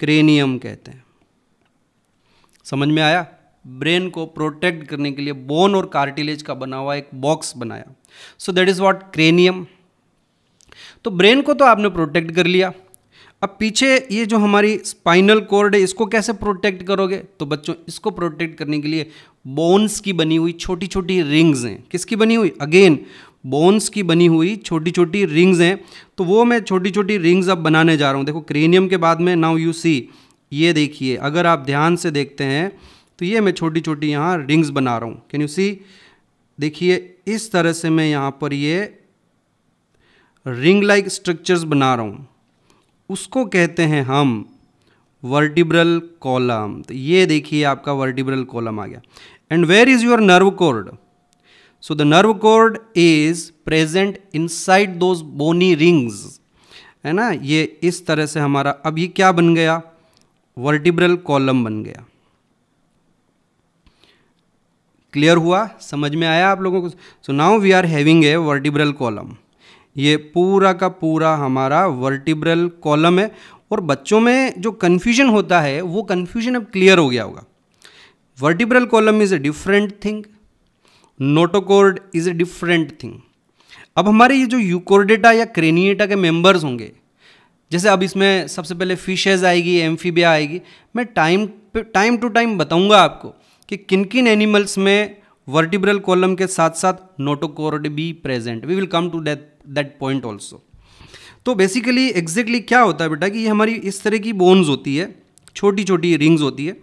क्रेनियम कहते हैं समझ में आया ब्रेन को प्रोटेक्ट करने के लिए बोन और कार्टिलेज का बना हुआ एक बॉक्स बनाया so that is what cranium तो ब्रेन को तो आपने प्रोटेक्ट कर लिया अब पीछे ये जो हमारी स्पाइनल कोर्ड है इसको कैसे प्रोटेक्ट करोगे तो बच्चों इसको प्रोटेक्ट करने के लिए बोन्स की बनी हुई छोटी छोटी रिंग्स हैं किसकी बनी हुई अगेन बोन्स की बनी हुई छोटी छोटी रिंग्स हैं तो वो मैं छोटी छोटी रिंग्स अब बनाने जा रहा हूँ देखो क्रेनियम के बाद में नाउ यू सी ये देखिए अगर आप ध्यान से देखते हैं तो ये मैं छोटी छोटी यहाँ रिंग्स बना रहा हूँ कैन यू सी देखिए इस तरह से मैं यहाँ पर ये रिंग लाइक स्ट्रक्चर्स बना रहा हूँ उसको कहते हैं हम वर्टिब्रल कॉलम तो ये देखिए आपका वर्टिब्रल कॉलम आ गया and where is your nerve cord So the nerve cord is present inside those bony rings. है ना ये इस तरह से हमारा अब ये क्या बन गया वर्टिब्रल कॉलम बन गया क्लियर हुआ समझ में आया आप लोगों को so now we are having a vertebral column ये पूरा का पूरा हमारा वर्टिब्रल कॉलम है और बच्चों में जो कन्फ्यूजन होता है वो कन्फ्यूजन अब क्लियर हो गया होगा vertebral column is a different thing notochord is a different thing अब हमारे ये जो यूकोर्डेटा या क्रेनिएटा के मेंबर्स होंगे जैसे अब इसमें सबसे पहले फिशेज आएगी एम्फीबिया आएगी मैं टाइम टाइम टू टाइम बताऊंगा आपको कि किन किन एनिमल्स में वर्टिब्रल कॉलम के साथ साथ नोटोकोर्ड भी present we will come to that that point also तो बेसिकली एग्जैक्टली exactly क्या होता है बेटा कि ये हमारी इस तरह की बोन्स होती है छोटी छोटी रिंग्स होती है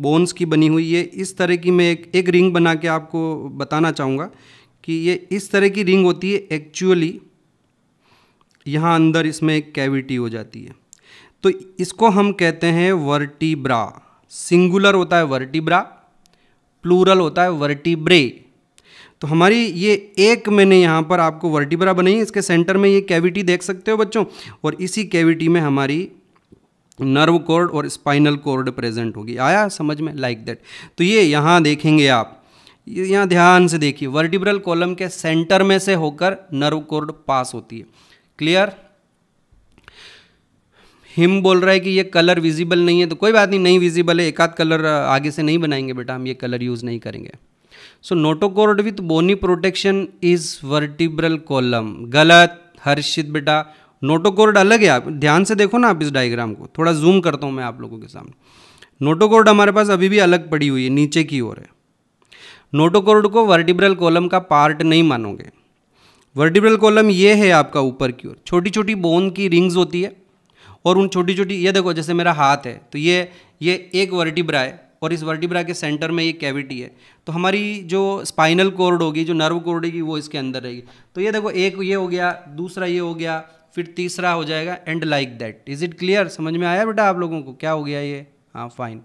बोन्स की बनी हुई है इस तरह की मैं एक एक रिंग बना के आपको बताना चाहूँगा कि ये इस तरह की रिंग होती है एक्चुअली यहाँ अंदर इसमें एक कैविटी हो जाती है तो इसको हम कहते हैं वर्टिब्रा सिंगुलर होता है वर्टिब्रा प्लूरल होता है वर्टिब्रे तो हमारी ये एक मैंने यहाँ पर आपको वर्टिब्रा बनाई इसके सेंटर में ये कैविटी देख सकते हो बच्चों और इसी कैविटी में हमारी नर्व कोर्ड और स्पाइनल कोर्ड प्रेजेंट होगी आया समझ में लाइक like दैट तो ये यहाँ देखेंगे आप यहाँ ध्यान से देखिए वर्टिब्रल कॉलम के सेंटर में से होकर नर्व कोर्ड पास होती है क्लियर हिम बोल रहा है कि ये कलर विजिबल नहीं है तो कोई बात नहीं नहीं विजिबल है एकाध कलर आगे से नहीं बनाएंगे बेटा हम ये कलर यूज़ नहीं करेंगे so notochord with bony protection is vertebral column गलत हर्षित बेटा नोटोकोर्ड अलग है आप ध्यान से देखो ना आप इस डायग्राम को थोड़ा जूम करता हूँ मैं आप लोगों के सामने नोटोकोर्ड हमारे पास अभी भी अलग पड़ी हुई है नीचे की ओर है नोटोकोर्ड को वर्टिब्रल कॉलम का पार्ट नहीं मानोगे वर्टिब्रल कॉलम ये है आपका ऊपर की ओर छोटी छोटी बोन की रिंग्स होती है और उन छोटी छोटी ये देखो जैसे मेरा हाथ है तो ये ये एक वर्टिब्रा है और इस वर्टिब्रा के सेंटर में ये कैविटी है तो हमारी जो स्पाइनल कोर्ड होगी जो नर्व कोर्ड होगी वो इसके अंदर रहेगी तो ये देखो एक ये हो गया दूसरा ये हो गया फिर तीसरा हो जाएगा and like that is it clear समझ में आया बेटा आप लोगों को क्या हो गया ये हाँ फाइन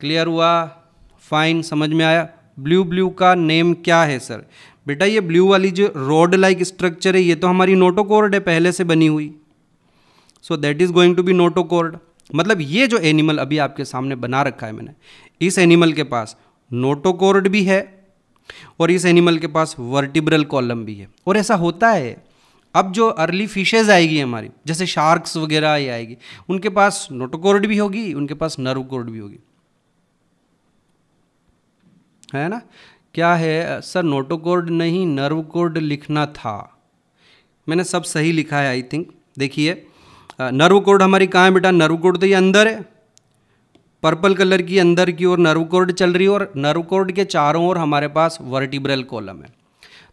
क्लियर हुआ फाइन समझ में आया ब्लू ब्लू का नेम क्या है सर बेटा ये ब्लू वाली जो रोड लाइक स्ट्रक्चर है ये तो हमारी नोटोकोर्ड है पहले से बनी हुई so that is going to be notochord मतलब ये जो एनिमल अभी आपके सामने बना रखा है मैंने इस एनिमल के पास नोटोकोर्ड भी है और इस एनिमल के पास वर्टिब्रल कॉलम भी है और ऐसा होता है अब जो अर्ली फिशेज आएगी हमारी जैसे शार्क्स वगैरह ये आएगी उनके पास नोटोकोर्ड भी होगी उनके पास नर्व भी होगी है ना क्या है सर नोटोकोर्ड नहीं नर्व लिखना था मैंने सब सही लिखा है आई थिंक देखिए नर्व कोड हमारी कहाँ है बेटा नर्व कोड तो ये अंदर है पर्पल कलर की अंदर की ओर नर्व चल रही है और नर्व के चारों ओर हमारे पास वर्टिब्रल कॉलम है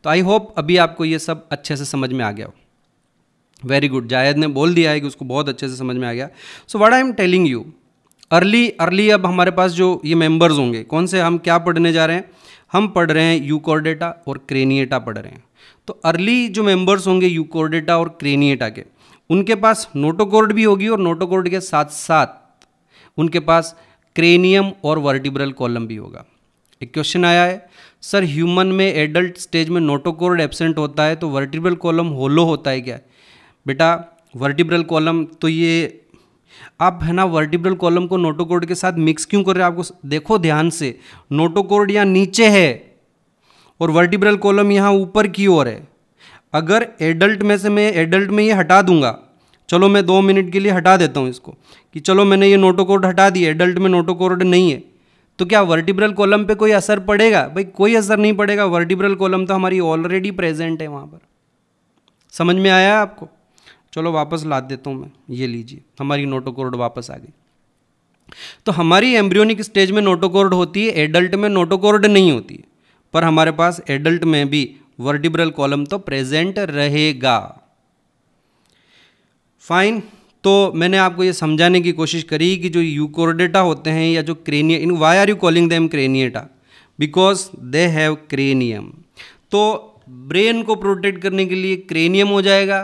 तो आई होप अभी आपको ये सब अच्छे से समझ में आ गया हो वेरी गुड जायद ने बोल दिया है कि उसको बहुत अच्छे से समझ में आ गया so what I am telling you early early अब हमारे पास जो ये मेम्बर्स होंगे कौन से हम क्या पढ़ने जा रहे हैं हम पढ़ रहे हैं यूकोर्डेटा और क्रेनिएटा पढ़ रहे हैं तो अर्ली जो मेम्बर्स होंगे यूकोर्डेटा और क्रेनिएटा के उनके पास नोटोकोर्ड भी होगी और नोटोकोर्ड के साथ साथ उनके पास क्रेनियम और वर्टिब्रल कॉलम भी होगा एक क्वेश्चन आया है सर ह्यूमन में एडल्ट स्टेज में नोटोकोर्ड एबसेंट होता है तो वर्टिब्रल कॉलम होलो होता है क्या बेटा वर्टिब्रल कॉलम तो ये आप है ना वर्टिब्रल कॉलम को नोटोकोर्ड के साथ मिक्स क्यों कर रहे हैं आपको देखो ध्यान से नोटोकोर्ड यहाँ नीचे है और वर्टिब्रल कॉलम यहाँ ऊपर की ओर है अगर एडल्ट में से मैं एडल्ट में ये हटा दूंगा चलो मैं दो मिनट के लिए हटा देता हूँ इसको कि चलो मैंने ये नोटोकोर्ड हटा दिया एडल्ट में नोटोकोर्ड नहीं है तो क्या वर्टिब्रल कॉलम पे कोई असर पड़ेगा भाई कोई असर नहीं पड़ेगा वर्टिब्रल कॉलम तो हमारी ऑलरेडी प्रेजेंट है वहाँ पर समझ में आया आपको चलो वापस ला देता हूँ मैं ये लीजिए हमारी नोटोकोर्ड वापस आ गई तो हमारी एम्ब्रियोनिक स्टेज में नोटोकोर्ड होती है एडल्ट में नोटोकोर्ड नहीं होती पर हमारे पास एडल्ट में भी वर्टिब्रल कॉलम तो प्रेजेंट रहेगा फाइन तो मैंने आपको ये समझाने की कोशिश करी कि जो यूकोरडेटा होते हैं या जो क्रेनियम इन why are you calling them Craniata because they have cranium तो ब्रेन को प्रोटेक्ट करने के लिए क्रेनियम हो जाएगा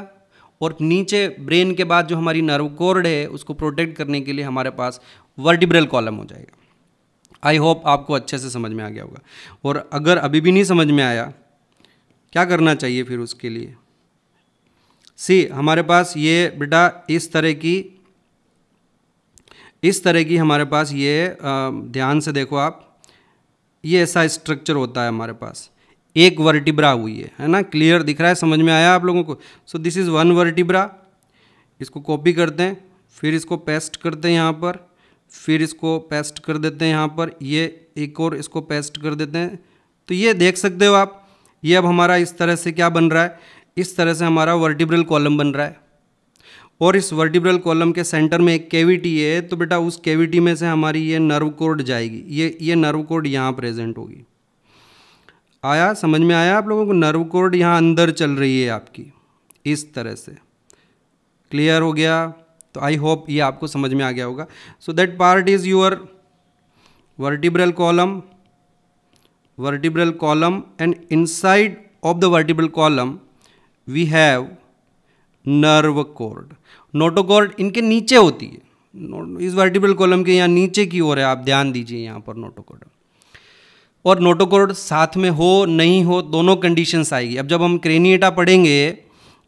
और नीचे ब्रेन के बाद जो हमारी नर्व कोर्ड है उसको प्रोटेक्ट करने के लिए हमारे पास वर्टिब्रल कॉलम हो जाएगा आई होप आपको अच्छे से समझ में आ गया होगा और अगर अभी भी नहीं समझ में आया क्या करना चाहिए फिर उसके लिए सी हमारे पास ये बेटा इस तरह की इस तरह की हमारे पास ये ध्यान से देखो आप ये ऐसा स्ट्रक्चर होता है हमारे पास एक वर्टिब्रा हुई है है ना क्लियर दिख रहा है समझ में आया आप लोगों को so this is one vertebra इसको कॉपी करते हैं फिर इसको पेस्ट करते हैं यहाँ पर फिर इसको पेस्ट कर देते हैं यहाँ पर ये एक और इसको पेस्ट कर देते हैं तो ये देख सकते हो आप ये अब हमारा इस तरह से क्या बन रहा है इस तरह से हमारा वर्टिब्रल कॉलम बन रहा है और इस वर्टिब्रल कॉलम के सेंटर में एक कैविटी है तो बेटा उस कैविटी में से हमारी ये नर्व कोड जाएगी ये ये नर्व कोड यहाँ प्रेजेंट होगी आया समझ में आया आप लोगों को नर्व कोड यहाँ अंदर चल रही है आपकी इस तरह से क्लियर हो गया तो आई होप ये आपको समझ में आ गया होगा so that part is your vertebral column vertebral column and inside of the vertebral column we have nerve cord notochord इनके नीचे होती है इस वर्टिब्रल कॉलम के यहाँ नीचे की ओर है आप ध्यान दीजिए यहाँ पर नोटोकॉर्ड और नोटोकॉर्ड साथ में हो नहीं हो दोनों कंडीशंस आएगी अब जब हम क्रेनिएटा पढ़ेंगे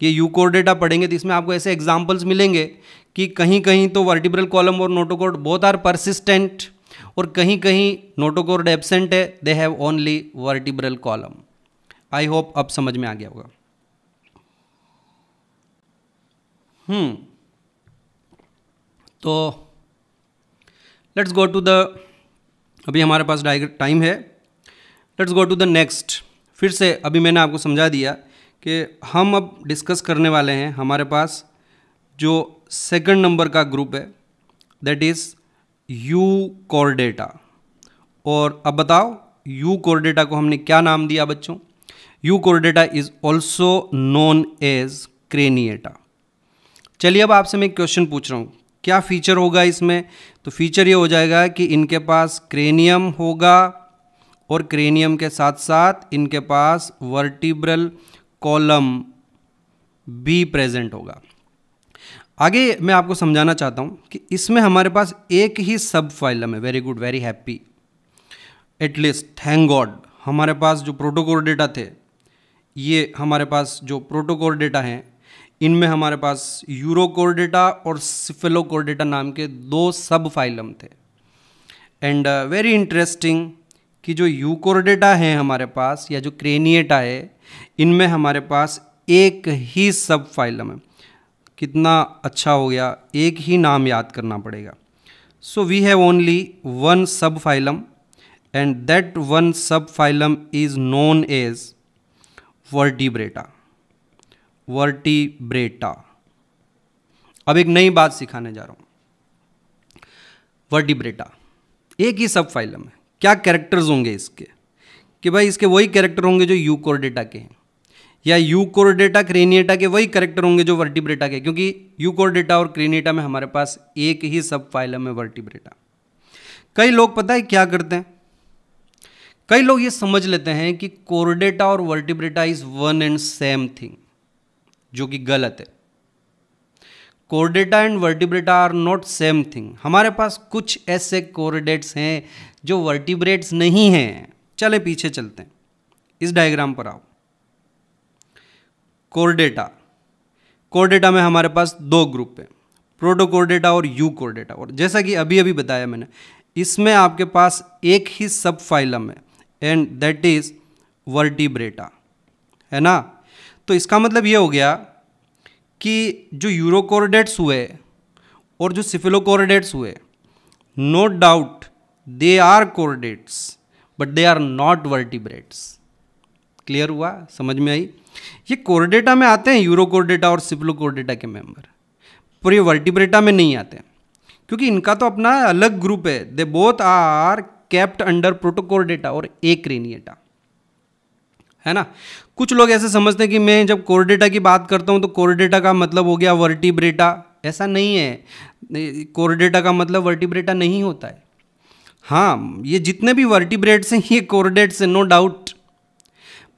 ये यूकोर्डेटा पढ़ेंगे तो इसमें आपको ऐसे एग्जाम्पल्स मिलेंगे कि कहीं कहीं तो वर्टिब्रल कॉलम और नोटोकॉर्ड बोथ आर परसिस्टेंट और कहीं कहीं नोटोकॉर्ड एबसेंट है they have only vertebral column I hope अब समझ में आ गया होगा हम्म। तो लेट्स गो टू द अभी हमारे पास टाइम है let's go to the next फिर से अभी मैंने आपको समझा दिया कि हम अब डिस्कस करने वाले हैं हमारे पास जो सेकंड नंबर का ग्रुप है that is Euchordata और अब बताओ यू कॉर डेटा को हमने क्या नाम दिया बच्चों Euchordata is also known as Craniata चलिए अब आपसे मैं क्वेश्चन पूछ रहा हूँ क्या फीचर होगा इसमें तो फीचर ये हो जाएगा कि इनके पास क्रेनियम होगा और क्रेनियम के साथ साथ इनके पास वर्टिब्रल कॉलम भी प्रेजेंट होगा आगे मैं आपको समझाना चाहता हूँ कि इसमें हमारे पास एक ही सब फाइलम है very good very happy at least thank God हमारे पास जो प्रोटोकॉल डेटा थे ये हमारे पास जो प्रोटोकॉल डेटा हैं इनमें हमारे पास यूरोकोर्डेटा और सिफेलोकोर्डेटा नाम के दो सब फाइलम थे एंड वेरी इंटरेस्टिंग कि जो यूकोर्डेटा है हमारे पास या जो क्रेनिएटा है इनमें हमारे पास एक ही सब फाइलम है कितना अच्छा हो गया एक ही नाम याद करना पड़ेगा so we have only one subphylum and that one subphylum is known as Vertebrata Vertebrata अब एक नई बात सिखाने जा रहा हूं वर्टिब्रेटा एक ही सब फाइलम है क्या कैरेक्टर्स होंगे इसके कि भाई इसके वही कैरेक्टर होंगे जो कोरडेटा के हैं या कोरडेटा क्रेनिएटा के वही कैरेक्टर होंगे जो वर्टिब्रेटा के क्योंकि कोरडेटा और क्रेनिएटा में हमारे पास एक ही सब फाइलम है वर्टिब्रेटा कई लोग पता है क्या करते हैं कई लोग ये समझ लेते हैं कि कोरडेटा और vertebrata is one and same thing जो कि गलत है chordata and vertebrata are not same thing हमारे पास कुछ ऐसे कोर्डेट्स हैं जो वर्टिब्रेट्स नहीं हैं चले पीछे चलते हैं इस डायग्राम पर आओ कोर्डेटा कोर्डेटा में हमारे पास दो ग्रुप हैं प्रोटोकोर्डेटा और यू कोर्डेटा और जैसा कि अभी अभी बताया मैंने इसमें आपके पास एक ही सब फाइलम है एंड दैट इज वर्टिब्रेटा है ना तो इसका मतलब ये हो गया कि जो यूरोकोरडेट्स हुए और जो सिफिलोकोरडेट्स हुए no doubt they are chordates but they are not vertebrates clear हुआ समझ में आई ये कोरडेटा में आते हैं यूरोकोरडेटा और सिफिलोकोरडेटा के मेंबर पर ये वर्टिब्रेटा में नहीं आते क्योंकि इनका तो अपना अलग ग्रुप है they both are kept under protochordata और एक रेनिएटा है ना कुछ लोग ऐसे समझते हैं कि मैं जब डेटा की बात करता हूँ तो डेटा का मतलब हो गया वर्टिब्रेटा ऐसा नहीं है डेटा का मतलब वर्टिब्रेटा नहीं होता है हाँ ये जितने भी वर्टिब्रेट्स हैं ये कोरडेट्स हैं नो डाउट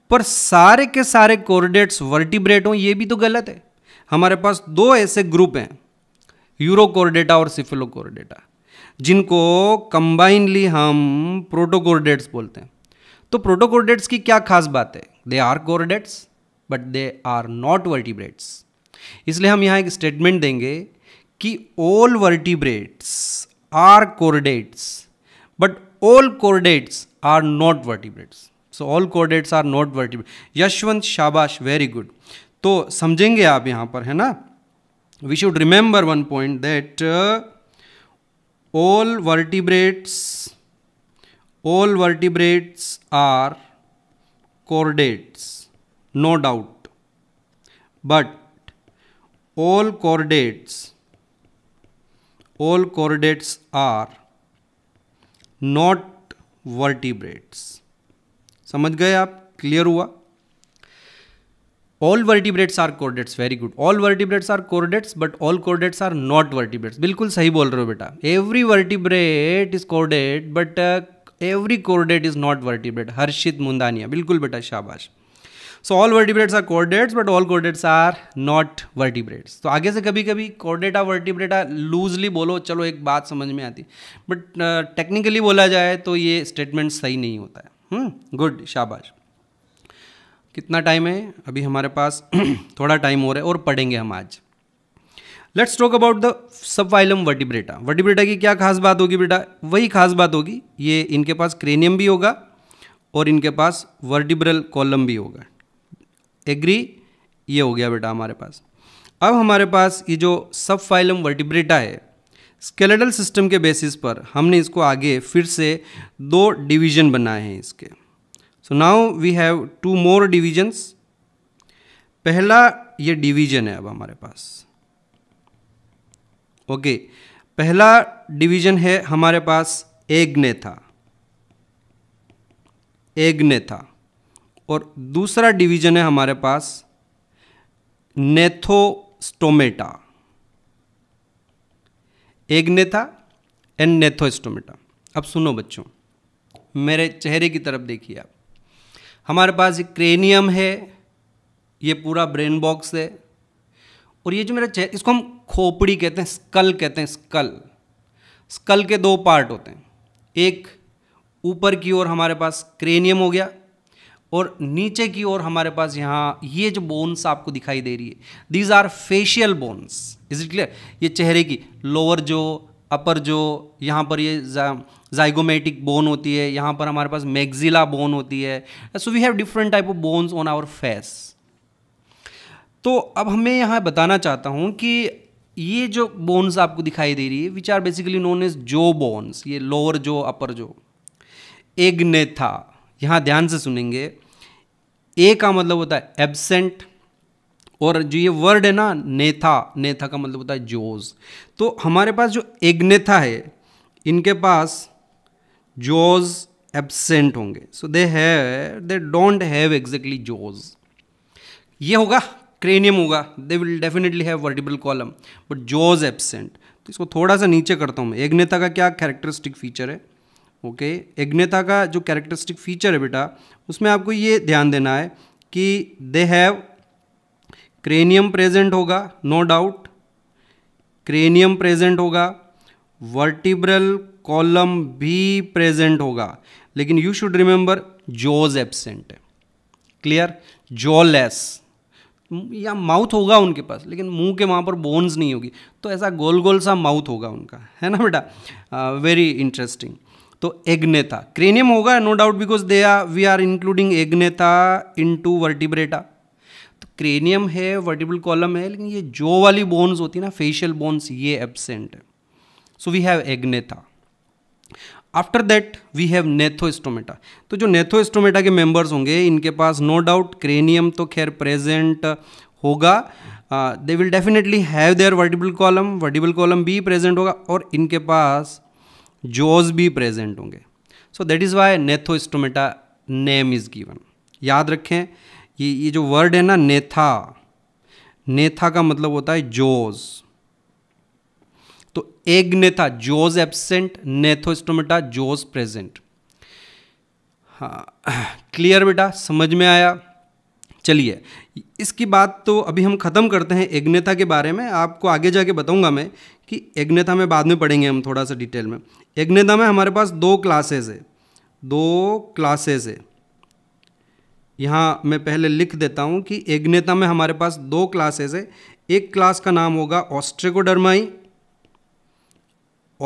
पर सारे के सारे कोरडेट्स वर्टिब्रेट हों ये भी तो गलत है हमारे पास दो ऐसे ग्रुप हैं कोरडेटा और कोरडेटा जिनको कंबाइनली हम प्रोटोकोरडेट्स बोलते हैं तो प्रोटोकोर्डेट्स की क्या खास बात है they are chordates but they are not vertebrates इसलिए हम यहाँ एक स्टेटमेंट देंगे कि all vertebrates are chordates but all chordates are not vertebrates so all chordates are not vertebrate Yashwant शाबाश वेरी गुड तो समझेंगे आप यहाँ पर है ना we should remember one point that all vertebrates all vertebrates are chordates, no doubt. But all chordates, all chordates are not vertebrates. समझ गए आप क्लियर हुआ all vertebrates are chordates very good all vertebrates are chordates but all chordates are not vertebrates बिल्कुल सही बोल रहे हो बेटा every vertebrate is chordate but every chordate is not vertebrate Harshit Mundania बिल्कुल बेटा शाबाश so all vertebrates are chordates but all chordates are not vertebrates तो आगे से कभी कभी कोर्डेटा वर्टिब्रेटा लूजली बोलो चलो एक बात समझ में आती बट टेक्निकली बोला जाए तो ये स्टेटमेंट सही नहीं होता है गुड हम्म, शाबाश कितना टाइम है अभी हमारे पास थोड़ा टाइम हो रहा है और पढ़ेंगे हम आज let's talk about the sub phylum vertebrata vertebrata की क्या खास बात होगी बेटा वही खास बात होगी ये इनके पास क्रेनियम भी होगा और इनके पास वर्टिब्रल कॉलम भी होगा एग्री ये हो गया बेटा हमारे पास अब हमारे पास ये जो सब फाइलम वर्टिब्रेटा है स्केलेटल सिस्टम के बेसिस पर हमने इसको आगे फिर से दो डिवीजन बनाए हैं इसके so now we have two more divisions पहला ये डिवीजन है अब हमारे पास ओके पहला डिवीजन है हमारे पास एग्ने था एग्ने था और दूसरा डिवीजन है हमारे पास नेथोस्टोमेटा एग्नेथा एंड नेथोस्टोमेटा अब सुनो बच्चों मेरे चेहरे की तरफ देखिए आप हमारे पास क्रेनियम है ये पूरा ब्रेन बॉक्स है और ये जो मेरा चेहरा इसको हम खोपड़ी कहते हैं स्कल कहते हैं स्कल स्कल के दो पार्ट होते हैं एक ऊपर की ओर हमारे पास क्रेनियम हो गया और नीचे की ओर हमारे पास यहाँ ये जो बोन्स आपको दिखाई दे रही है these are facial bones is it clear ये चेहरे की लोअर जो अपर जो यहाँ पर ये जाइगोमेटिक बोन होती है यहाँ पर हमारे पास मैगजिला बोन होती है so we have different type of bones on our face तो अब हमें यहाँ बताना चाहता हूँ कि ये जो बोन्स आपको दिखाई दे रही है which are basically known as जो बोन्स ये लोअर जो अपर जो एग ने था यहाँ ध्यान से सुनेंगे ए का मतलब होता है एबसेंट और जो ये वर्ड है ना नेथा नेथा का मतलब होता है जोज तो हमारे पास जो एग्नेथा है इनके पास जोज एबसेंट होंगे so they have they don't have exactly jaws ये होगा क्रेनियम होगा they will definitely have vertebral column but jaws absent तो इसको थोड़ा सा नीचे करता हूँ मैं एग्नेता का क्या कैरेक्टरिस्टिक फीचर है ओके okay? एग्नेता का जो कैरेक्टरिस्टिक फीचर है बेटा उसमें आपको ये ध्यान देना है कि दे हैव क्रेनियम प्रेजेंट होगा नो डाउट क्रेनियम प्रेजेंट होगा वर्टिब्रल कॉलम भी प्रेजेंट होगा लेकिन you should remember jaws absent है क्लियर जोलेस या माउथ होगा उनके पास लेकिन मुंह के वहाँ पर बोन्स नहीं होगी तो ऐसा गोल गोल सा माउथ होगा उनका है ना बेटा वेरी इंटरेस्टिंग तो एग्नेथा क्रेनियम होगा no doubt because they are we are including agnatha into vertebrata तो क्रेनियम है वर्टिबल कॉलम है लेकिन ये जो वाली बोन्स होती है ना फेशियल बोन्स ये एबसेंट है so we have agnatha after that we have gnathostomata तो जो नेथोस्टोमेटा के मेंबर्स होंगे इनके पास नो डाउट क्रेनियम तो खैर प्रेजेंट होगा they will definitely have their vertebral column vertebral column भी प्रेजेंट होगा और इनके पास जोज भी प्रेजेंट होंगे so that is why gnathostomata name is given याद रखें ये ये जो वर्ड है ना नेथा नेथा का मतलब होता है जोज़ agnatha jaws absent gnathostomata jaws present हाँ क्लियर बेटा समझ में आया चलिए इसकी बात तो अभी हम ख़त्म करते हैं एग्नेथा के बारे में आपको आगे जाके बताऊंगा मैं कि एग्नेथा में बाद में पढ़ेंगे हम थोड़ा सा डिटेल में एग्नेथा में हमारे पास दो क्लासेस है दो क्लासेस है यहाँ मैं पहले लिख देता हूँ कि एग्नेता में हमारे पास दो क्लासेस है एक क्लास का नाम होगा ऑस्ट्रेकोडर्माई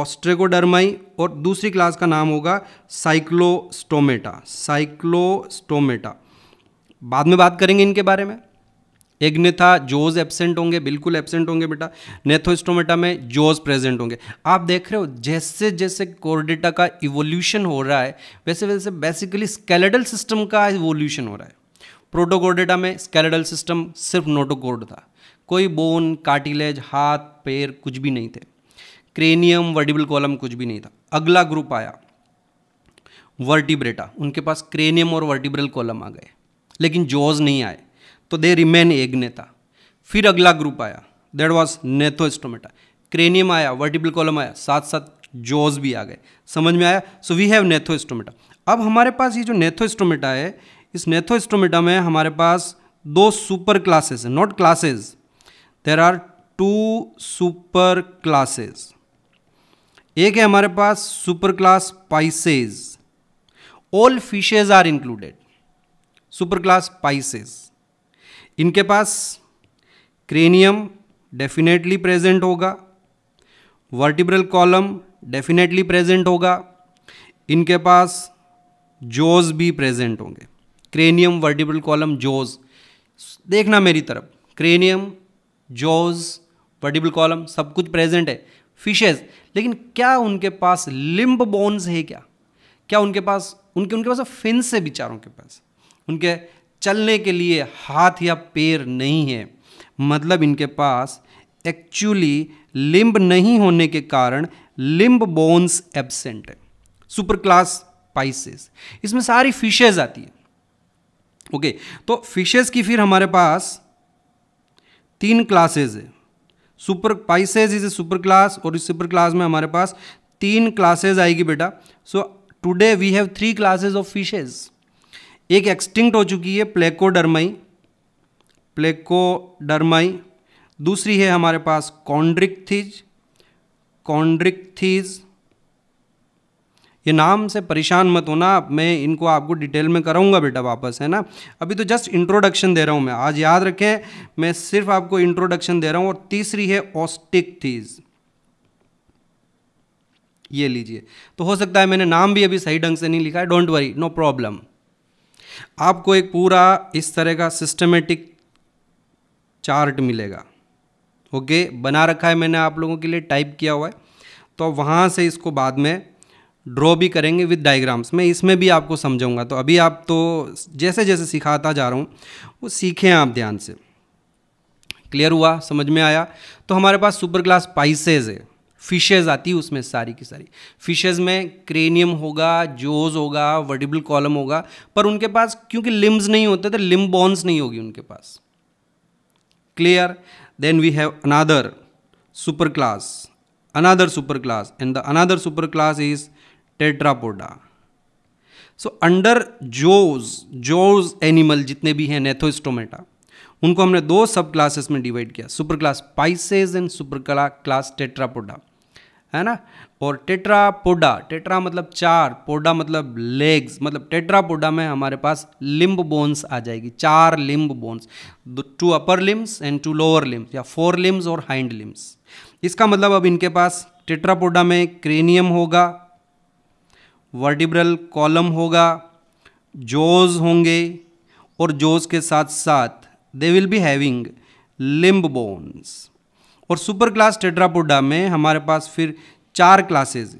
ऑस्ट्रेकोडर्माई और दूसरी क्लास का नाम होगा साइक्लोस्टोमेटा साइक्लोस्टोमेटा बाद में बात करेंगे इनके बारे में एग्नेथा जोज एबसेंट होंगे बिल्कुल एबसेंट होंगे बेटा नेथोस्टोमेटा में जोज प्रेजेंट होंगे आप देख रहे हो जैसे जैसे कोर्डेटा का इवोल्यूशन हो रहा है वैसे वैसे बेसिकली स्केलेडल सिस्टम का इवोल्यूशन हो रहा है प्रोटोकोर्डेटा में स्केलेडल सिस्टम सिर्फ नोटोकोर्ड था कोई बोन कार्टिलेज हाथ पैर कुछ भी नहीं थे क्रेनियम वर्डिबल कॉलम कुछ भी नहीं था अगला ग्रुप आया वर्टिब्रेटा उनके पास क्रेनियम और वर्टिब्रल कॉलम आ गए लेकिन जॉज नहीं आए तो दे रिमेन एग नेता फिर अगला ग्रुप आया देट वॉज नेथोस्टोमेटा क्रेनियम आया वर्टिबल कॉलम आया साथ साथ जॉज भी आ गए समझ में आया सो वी हैव नेथोस्टोमेटा अब हमारे पास ये जो नेथोस्टोमेटा है इस नेथोस्टोमेटा में हमारे पास दो super classes not classes there are two super classes एक है हमारे पास super class pisces all fishes are included super class pisces इनके पास क्रेनियम डेफिनेटली प्रेजेंट होगा वर्टिब्रल कॉलम डेफिनेटली प्रेजेंट होगा इनके पास जोज भी प्रेजेंट होंगे क्रेनियम वर्टिब्रल कॉलम जोज देखना मेरी तरफ क्रेनियम जोज वर्टिब्रल कॉलम सब कुछ प्रेजेंट है फिशेज लेकिन क्या उनके पास लिम्ब बोन्स है क्या क्या उनके पास उनके उनके पास फिंस है बेचारों के पास उनके चलने के लिए हाथ या पैर नहीं है मतलब इनके पास एक्चुअली लिम्ब नहीं होने के कारण लिम्ब बोन्स एबसेंट है सुपर क्लास पाइसेस इसमें सारी फिशेज आती है ओके okay, तो फिशेज की फिर हमारे पास तीन क्लासेज है super pisces is a super class और इस सुपर क्लास में हमारे पास तीन क्लासेज आएगी बेटा so today we have three classes of fishes एक एक्सटिंक्ट हो चुकी है प्लेको डरमाई दूसरी है हमारे पास कॉन्ड्रिक थीज कॉन्ड्रिक थीज़ ये नाम से परेशान मत होना मैं इनको आपको डिटेल में कराऊंगा बेटा वापस है ना अभी तो जस्ट इंट्रोडक्शन दे रहा हूँ मैं आज याद रखें मैं सिर्फ आपको इंट्रोडक्शन दे रहा हूँ और तीसरी है ऑस्टिक थीज़ ये लीजिए तो हो सकता है मैंने नाम भी अभी सही ढंग से नहीं लिखा है डोंट वरी नो प्रॉब्लम आपको एक पूरा इस तरह का सिस्टमेटिक चार्ट मिलेगा ओके बना रखा है मैंने आप लोगों के लिए टाइप किया हुआ है तो वहाँ से इसको बाद में ड्रॉ भी करेंगे विद डायग्राम्स मैं इसमें भी आपको समझाऊंगा तो अभी आप तो जैसे जैसे सिखाता जा रहा हूँ वो सीखें आप ध्यान से क्लियर हुआ समझ में आया तो हमारे पास सुपर क्लास पाइसेज है फिशेज आती है उसमें सारी की सारी फिशेज में क्रेनियम होगा जोज होगा वर्टिबल कॉलम होगा पर उनके पास क्योंकि लिम्स नहीं होते तो लिम बॉन्स नहीं होगी उनके पास clear then we have another super class another super class and the another super class is tetrapoda so under jaws jaws animal जितने भी हैं नेथोस्टोमेटा उनको हमने दो सब क्लासेस में डिवाइड किया super class pisces and super class tetrapoda है ना और टेट्रापोडा टेट्रा मतलब चार पोडा मतलब लेग्स मतलब टेट्रापोडा में हमारे पास लिम्ब बोन्स आ जाएगी चार limb bones two upper limbs and two lower limbs या फोर लिम्स और हाइंड लिम्स इसका मतलब अब इनके पास टेट्रापोडा में क्रेनियम होगा वर्टिब्रल कॉलम होगा जोज होंगे और जोज के साथ साथ they will be having limb bones और सुपर क्लास टेट्रापोडा में हमारे पास फिर चार क्लासेज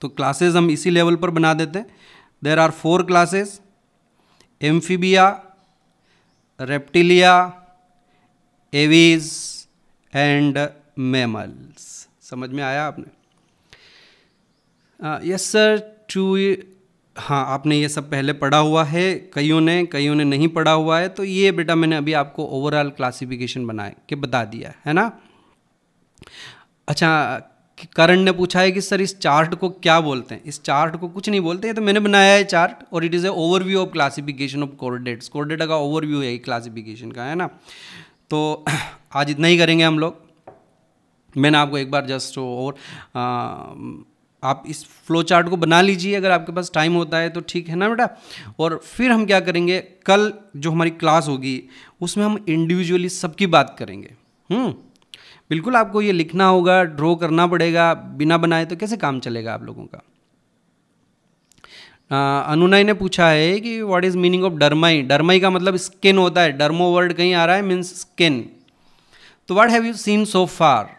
तो क्लासेज हम इसी लेवल पर बना देते हैं there are four classes amphibia reptilia aves and mammals समझ में आया आपने यस सर टू हाँ आपने ये सब पहले पढ़ा हुआ है कईयों ने कईयों ने नहीं पढ़ा हुआ है तो ये बेटा मैंने अभी आपको ओवरऑल क्लासिफिकेशन बनाए के बता दिया है ना अच्छा करण ने पूछा है कि सर इस चार्ट को क्या बोलते हैं इस चार्ट को कुछ नहीं बोलते हैं तो मैंने बनाया है चार्ट और it is a overview of classification of chordates chordata का ओवरव्यू है क्लासिफिकेशन का है ना तो आज इतना ही करेंगे हम लोग मैंने आपको एक बार जस्ट और आप इस फ्लो चार्ट को बना लीजिए अगर आपके पास टाइम होता है तो ठीक है ना बेटा और फिर हम क्या करेंगे कल जो हमारी क्लास होगी उसमें हम इंडिविजुअली सबकी बात करेंगे हम्म बिल्कुल आपको ये लिखना होगा ड्रॉ करना पड़ेगा बिना बनाए तो कैसे काम चलेगा आप लोगों का अनुनय ने पूछा है कि what is meaning of dermi dermi का मतलब स्किन होता है डर्मो वर्ड कहीं आ रहा है मीन्स स्किन तो what have you seen so far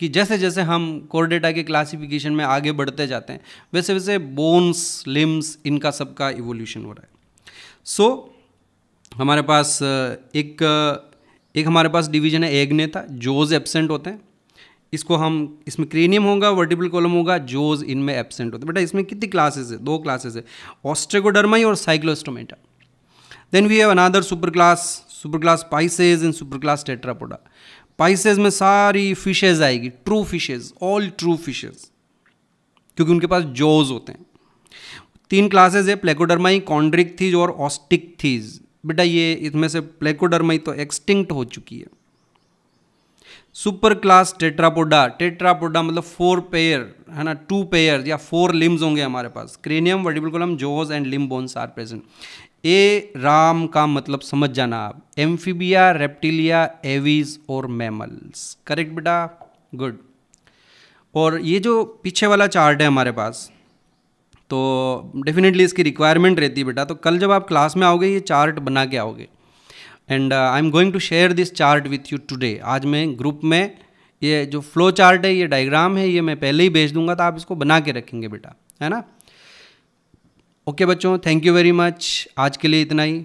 कि जैसे जैसे हम कोर डेटा के क्लासिफिकेशन में आगे बढ़ते जाते हैं वैसे वैसे बोन्स लिम्स इनका सबका इवोल्यूशन हो रहा है सो so, हमारे पास एक एक हमारे पास डिवीजन है एग्ने था जोज एबसेंट होते हैं इसको हम इसमें क्रेनियम होगा वर्टिबल कॉलम होगा जोज इनमें एबसेंट होते हैं बेटा इसमें कितनी क्लासेस है दो क्लासेस है ऑस्ट्रेगोडर्माई और cyclostomata then we have another super class super class pisces in super class tetrapoda pisces में सारी फिशेज आएगी true fishes all true fishes क्योंकि उनके पास जोज होते हैं तीन क्लासेज है प्लेकोडरमाई कॉन्ड्रिक थीज और ऑस्टिक थीज बेटा ये इसमें से प्लेकोडरमाई तो एक्सटिंक्ट हो चुकी है सुपर क्लास टेट्रापोडा टेट्रापोडा मतलब फोर पेयर है ना टू पेयर या फोर लिम्स होंगे हमारे पास cranium vertebral column jaws and limb bones are present ए राम का मतलब समझ जाना आप एम्फीबिया रेप्टिलिया एवीज और मैमल्स करेक्ट बेटा गुड और ये जो पीछे वाला चार्ट है हमारे पास तो डेफिनेटली इसकी रिक्वायरमेंट रहती है बेटा तो कल जब आप क्लास में आओगे ये चार्ट बना के आओगे and I am going to share this chart with you today आज मैं ग्रुप में ये जो फ्लो चार्ट है ये डायग्राम है ये मैं पहले ही भेज दूंगा तो आप इसको बना के रखेंगे बेटा है ना ओके बच्चों थैंक यू वेरी मच आज के लिए इतना ही